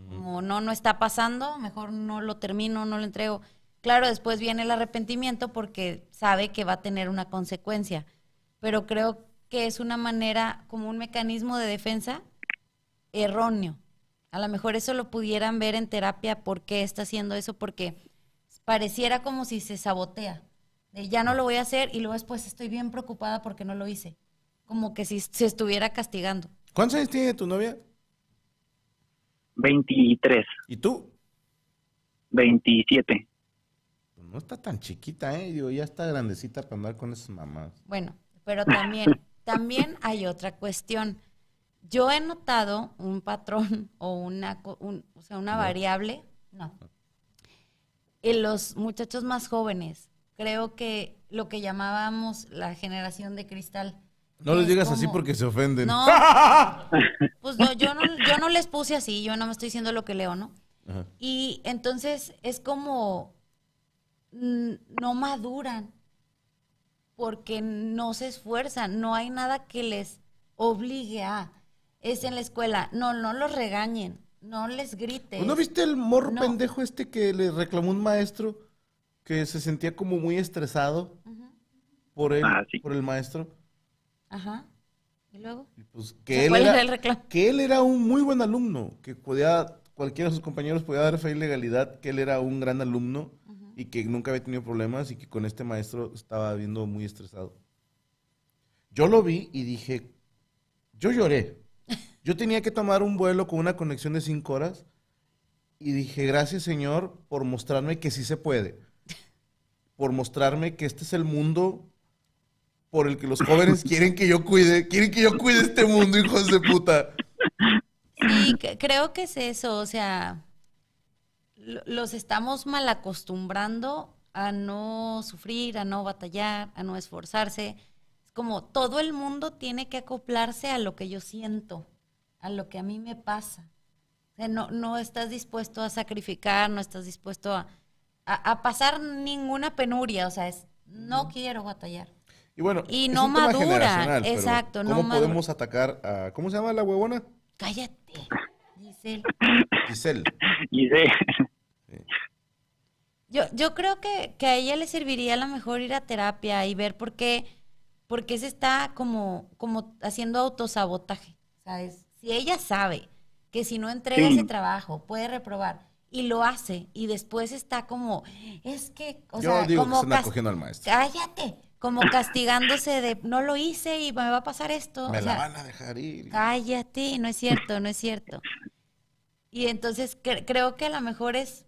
Como no, no está pasando, mejor no lo termino, no lo entrego. Claro, después viene el arrepentimiento porque sabe que va a tener una consecuencia, pero creo que es una manera, como un mecanismo de defensa erróneo. A lo mejor eso lo pudieran ver en terapia, por qué está haciendo eso, porque pareciera como si se sabotea. ya no lo voy a hacer y luego después estoy bien preocupada porque no lo hice. Como que si se estuviera castigando. ¿Cuántos años tiene tu novia? 23. ¿Y tú? 27. Pues no está tan chiquita, ¿eh? Digo, ya está grandecita para andar con esas mamás. Bueno, pero también, <laughs> también hay otra cuestión. Yo he notado un patrón <laughs> o una, o sea, una variable, no. En los muchachos más jóvenes, creo que lo que llamábamos la generación de cristal. No les digas así porque se ofenden. No, <laughs> pues no, yo no, les puse así, yo no me estoy diciendo lo que leo, ¿no? Y entonces es como mm, no maduran porque no se esfuerzan, no hay nada que les obligue a es en la escuela. No, no los regañen, no les griten. ¿No viste el morro pendejo este que le reclamó un maestro que se sentía como muy estresado por él, ah, por el maestro? Ajá. ¿Y luego? Pues que él, era, que él era un muy buen alumno, que podía, cualquiera de sus compañeros podía dar fe y legalidad, que él era un gran alumno y que nunca había tenido problemas y que con este maestro estaba viendo muy estresado. Yo lo vi y dije, yo lloré, yo tenía que tomar un vuelo con una conexión de cinco horas y dije, gracias Señor por mostrarme que sí se puede, por mostrarme que este es el mundo por el que los jóvenes <laughs> quieren que yo cuide, quieren que yo cuide este mundo, hijos de puta. Sí, creo que es eso, o sea, los estamos mal acostumbrando a no sufrir, a no batallar, a no esforzarse. Es como todo el mundo tiene que acoplarse a lo que yo siento a lo que a mí me pasa. no, no estás dispuesto a sacrificar, no estás dispuesto a, pasar ninguna penuria, o sea, es, no quiero batallar. Y bueno, y no madura. Exacto, ¿Cómo no podemos atacar a. ¿Cómo se llama la huevona? Cállate, Giselle. Giselle. Yo, yo creo que, que, a ella le serviría a lo mejor ir a terapia y ver por qué, por qué se está como, como haciendo autosabotaje. ¿Sabes? Si ella sabe que si no entrega ese trabajo puede reprobar y lo hace y después está como, es que, o sea, como que cogiendo al maestro. Cállate, como castigándose de no lo hice y me va a pasar esto. Me la van a dejar ir. Cállate, no es cierto, no es cierto. Y entonces creo que a lo mejor es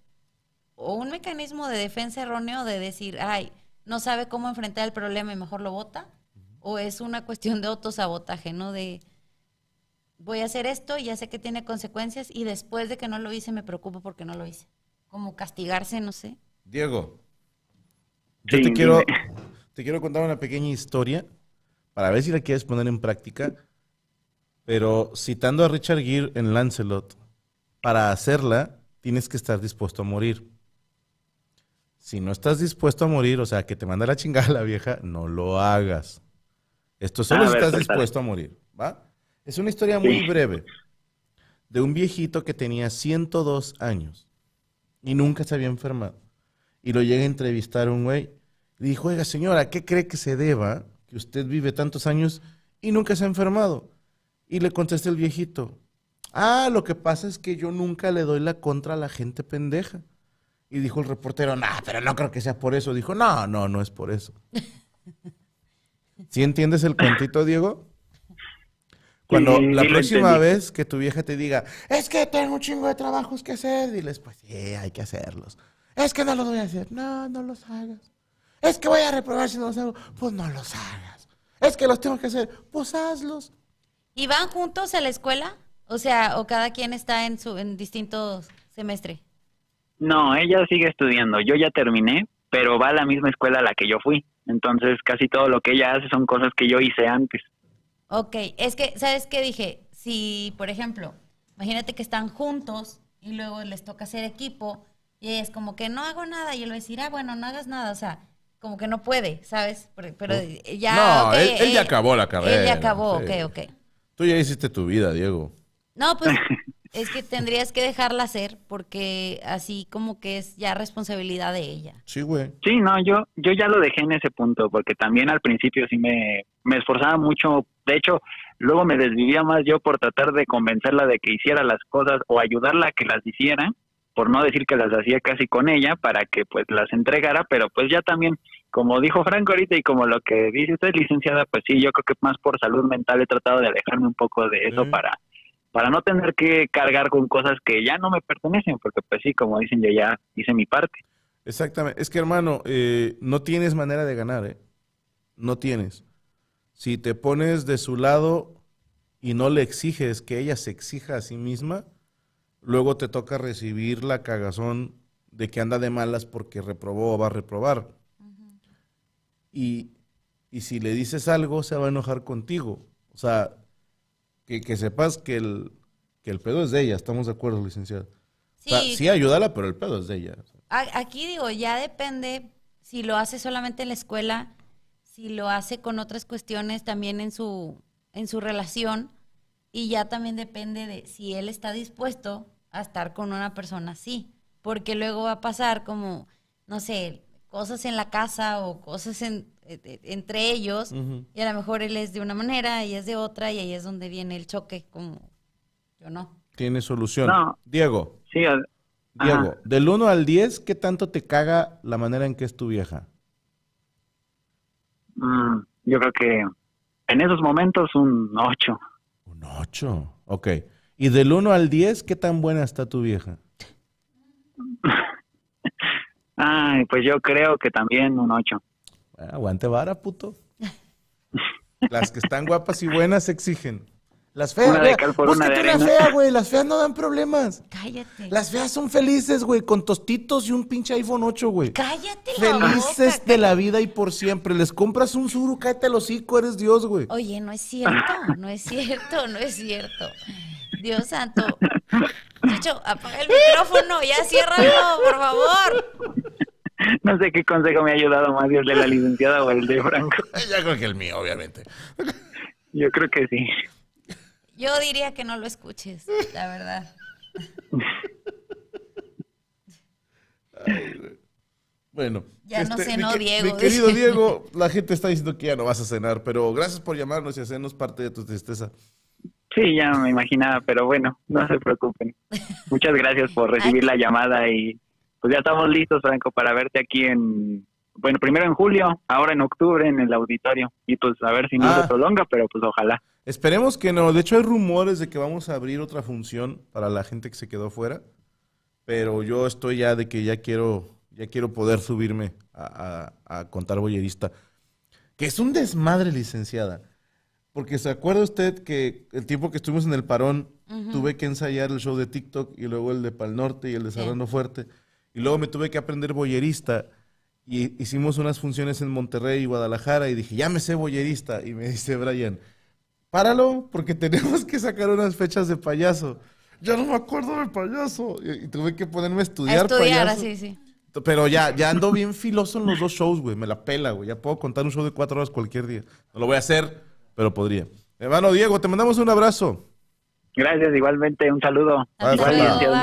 o un mecanismo de defensa erróneo de decir, ay, no sabe cómo enfrentar el problema y mejor lo bota. o es una cuestión de autosabotaje, ¿no? De, voy a hacer esto ya sé que tiene consecuencias y después de que no lo hice me preocupo porque no lo hice. Como castigarse, no sé. Diego, yo te, quiero, te quiero contar una pequeña historia para ver si la quieres poner en práctica, pero citando a Richard Gere en Lancelot, para hacerla tienes que estar dispuesto a morir. Si no estás dispuesto a morir, o sea, que te manda la chingada la vieja, no lo hagas. Esto solo si estás dispuesto a morir, ¿va? Es una historia muy breve de un viejito que tenía 102 años y nunca se había enfermado. Y lo llega a entrevistar un güey. Le dijo, oiga señora, ¿qué cree que se deba que usted vive tantos años y nunca se ha enfermado? Y le contestó el viejito, ah, lo que pasa es que yo nunca le doy la contra a la gente pendeja. Y dijo el reportero, no, nah, pero no creo que sea por eso. Dijo, no, no, no es por eso. <laughs> ¿Sí entiendes el cuentito, Diego? Cuando la próxima vez que tu vieja te diga, es que tengo un chingo de trabajos que hacer, diles, pues sí, hay que hacerlos. Es que no los voy a hacer. No, no los hagas. Es que voy a reprobar si no los hago. Pues no los hagas. Es que los tengo que hacer. Pues hazlos. ¿Y van juntos a la escuela? O sea, o cada quien está en su en distinto semestre. No, ella sigue estudiando. Yo ya terminé, pero va a la misma escuela a la que yo fui. Entonces, casi todo lo que ella hace son cosas que yo hice antes. Ok, es que, ¿sabes qué dije? Si, por ejemplo, imagínate que están juntos y luego les toca hacer equipo y es como que no hago nada y él va a decir, ah, bueno, no hagas nada, o sea, como que no puede, ¿sabes? Pero, ya... No, él, ya acabó la carrera. Él ya acabó, ok, ok. Tú ya hiciste tu vida, Diego. No, pues <laughs> es que tendrías que dejarla hacer porque así como que es ya responsabilidad de ella. Sí, güey. Sí, no, yo, yo ya lo dejé en ese punto porque también al principio sí me, me esforzaba mucho de hecho, luego me desvivía más yo por tratar de convencerla de que hiciera las cosas o ayudarla a que las hiciera, por no decir que las hacía casi con ella, para que pues las entregara, pero pues ya también, como dijo Franco ahorita y como lo que dice usted, licenciada, pues sí, yo creo que más por salud mental he tratado de alejarme un poco de eso para para no tener que cargar con cosas que ya no me pertenecen, porque pues sí, como dicen, yo ya hice mi parte. Exactamente. Es que, hermano, eh, no tienes manera de ganar, ¿eh? No tienes. Si te pones de su lado y no le exiges que ella se exija a sí misma, luego te toca recibir la cagazón de que anda de malas porque reprobó o va a reprobar. y, si le dices algo, se va a enojar contigo. O sea, que, sepas que el, el pedo es de ella, estamos de acuerdo, licenciada. sí, ayúdala, pero el pedo es de ella. Aquí digo, ya depende si lo hace solamente en la escuela si lo hace con otras cuestiones también en su, en su relación, y ya también depende de si él está dispuesto a estar con una persona así, porque luego va a pasar como, no sé, cosas en la casa o cosas en, e, e, entre ellos, y a lo mejor él es de una manera, y es de otra, y ahí es donde viene el choque, como yo no. Tiene solución. Diego. Sí, Diego, del 1 al 10, ¿qué tanto te caga la manera en que es tu vieja? Mm, yo creo que en esos momentos un 8. Un 8, ok. ¿Y del 1 al 10, qué tan buena está tu vieja? <laughs> Ay, pues yo creo que también un 8. Bueno, aguante vara, puto. <laughs> Las que están guapas y buenas exigen. Las feas. Una una fea, <laughs> güey. Las feas no dan problemas. Cállate. Las feas son felices, güey, con tostitos y un pinche iPhone 8, güey. Cállate, Felices de la vida y por siempre. Les compras un suru, cállate el hocico, eres Dios, güey. Oye, no es cierto, no es cierto, no es cierto. Dios santo. Chacho, apaga el micrófono, ya ciérralo, por favor. No sé qué consejo me ha ayudado más, el de la licenciada o el de Franco. <laughs> Ya creo que el mío, obviamente. Yo creo que sí. Yo diría que no lo escuches, la verdad. bueno. Ya no este, cenó Diego. querido Diego, la gente está diciendo que ya no vas a cenar, pero gracias por llamarnos y hacernos parte de tu tristeza. Sí, ya me imaginaba, pero bueno, no se preocupen. Muchas gracias por recibir <laughs> la llamada y pues ya estamos listos, Franco, para verte aquí en bueno, primero en julio, ahora en octubre en el auditorio. Y pues a ver si no se ah. prolonga, pero pues ojalá. Esperemos que no. De hecho, hay rumores de que vamos a abrir otra función para la gente que se quedó fuera. Pero yo estoy ya de que ya quiero, ya quiero poder subirme a, contar boyerista. Que es un desmadre, licenciada. Porque se acuerda usted que el tiempo que estuvimos en el parón, tuve que ensayar el show de TikTok y luego el de Pal Norte y el de Sabrando Fuerte. Y luego me tuve que aprender boyerista y hicimos unas funciones en Monterrey y Guadalajara y dije, ya me sé boyerista. Y me dice Brian, páralo porque tenemos que sacar unas fechas de payaso. Ya no me acuerdo del payaso. Y, tuve que ponerme a estudiar. Pero ya, ya ando bien filoso en los dos shows, güey. Me la pela, güey. Ya puedo contar un show de cuatro horas cualquier día. No lo voy a hacer, pero podría. Hermano Diego, te mandamos un abrazo. Gracias, igualmente. Un saludo. Hasta, Un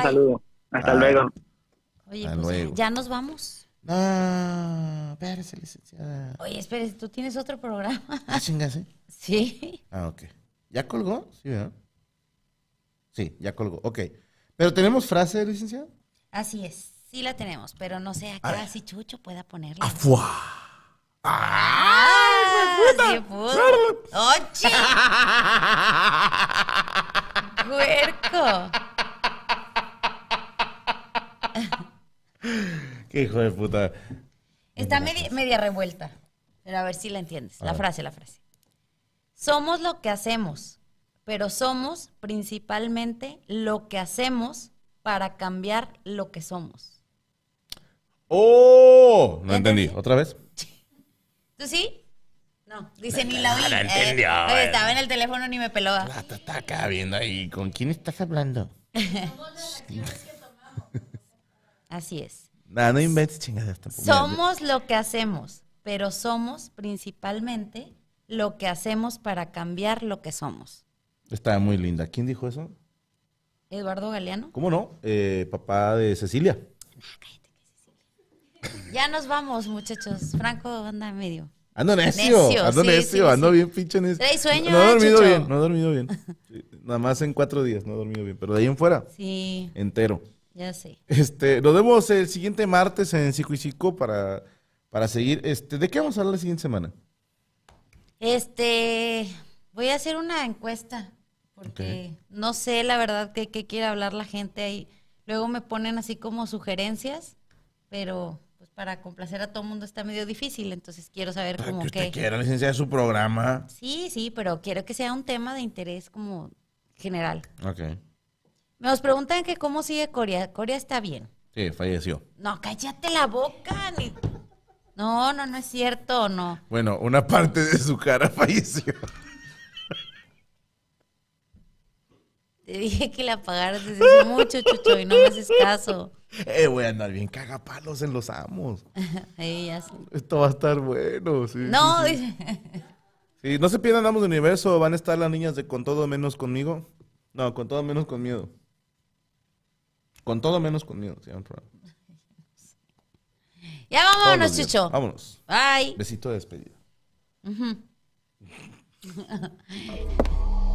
saludo. Hasta luego. Ah, Oye, pues, ¿ya nos vamos? No, espérese, licenciada. Oye, espérese, tú tienes otro programa. <laughs> ¿Ah, chingase? Sí. Ah, ok. ¿Ya colgó? Sí, ¿verdad? Sí, ya colgó. Ok. ¿Pero tenemos frase, licenciada? Así es. Sí la tenemos, pero no sé acá si Chucho pueda ponerla. ¡Afuá! ¡Ah! ¡Ay, ¡Ochi! ¡Huerco! <laughs> hijo de puta. Está media, revuelta. Pero a ver si la entiendes. la frase, la frase. Somos lo que hacemos, pero somos principalmente lo que hacemos para cambiar lo que somos. ¡Oh! No entendí. ¿Otra vez? <laughs> ¿Tú sí? No, dice ni la vida. <laughs> No eh, eh. estaba en el teléfono ni me peló. La ah, está acá ahí. ¿Con quién estás hablando? <laughs> Así es. Ah, no inventes chingaderas Somos lo que hacemos, pero somos principalmente lo que hacemos para cambiar lo que somos. Está muy linda. ¿Quién dijo eso? Eduardo Galeano. ¿Cómo no? Eh, papá de ah, Cecilia. Ya nos vamos, muchachos. Franco anda medio. Ando necio, ando necio, ando bien pinche necio. Trae sueño, no, he dormido bien, no he dormido bien. <laughs> Nada más en cuatro días, no he dormido bien, pero de ahí en fuera. Sí. Entero. Ya sé. Este, nos vemos el siguiente martes en Psico y para, para seguir. Este, ¿De qué vamos a hablar la siguiente semana? Este, voy a hacer una encuesta porque no sé la verdad qué quiere hablar la gente ahí. Luego me ponen así como sugerencias, pero pues para complacer a todo el mundo está medio difícil, entonces quiero saber cómo que... Usted licenciar su programa. Sí, sí, pero quiero que sea un tema de interés como general. Ok. Nos preguntan que cómo sigue Corea. Corea está bien. Sí, falleció. No, cállate la boca. No, no, no es cierto, no. Bueno, una parte de su cara <laughs> falleció. Te dije que la apagaras desde mucho, Chucho, y no me haces caso. <laughs> Eh, voy a andar bien cagapalos en los amos. <laughs> Esto va a estar bueno, sí. No, sí, no se pierdan Amos de Universo, van a estar las niñas de Con Todo Menos Conmigo. No, Con Todo Menos Con Miedo. Con todo menos conmigo. miedo, <laughs> Ya vámonos, Chucho. Vámonos. Bye. Besito de despedida. <laughs>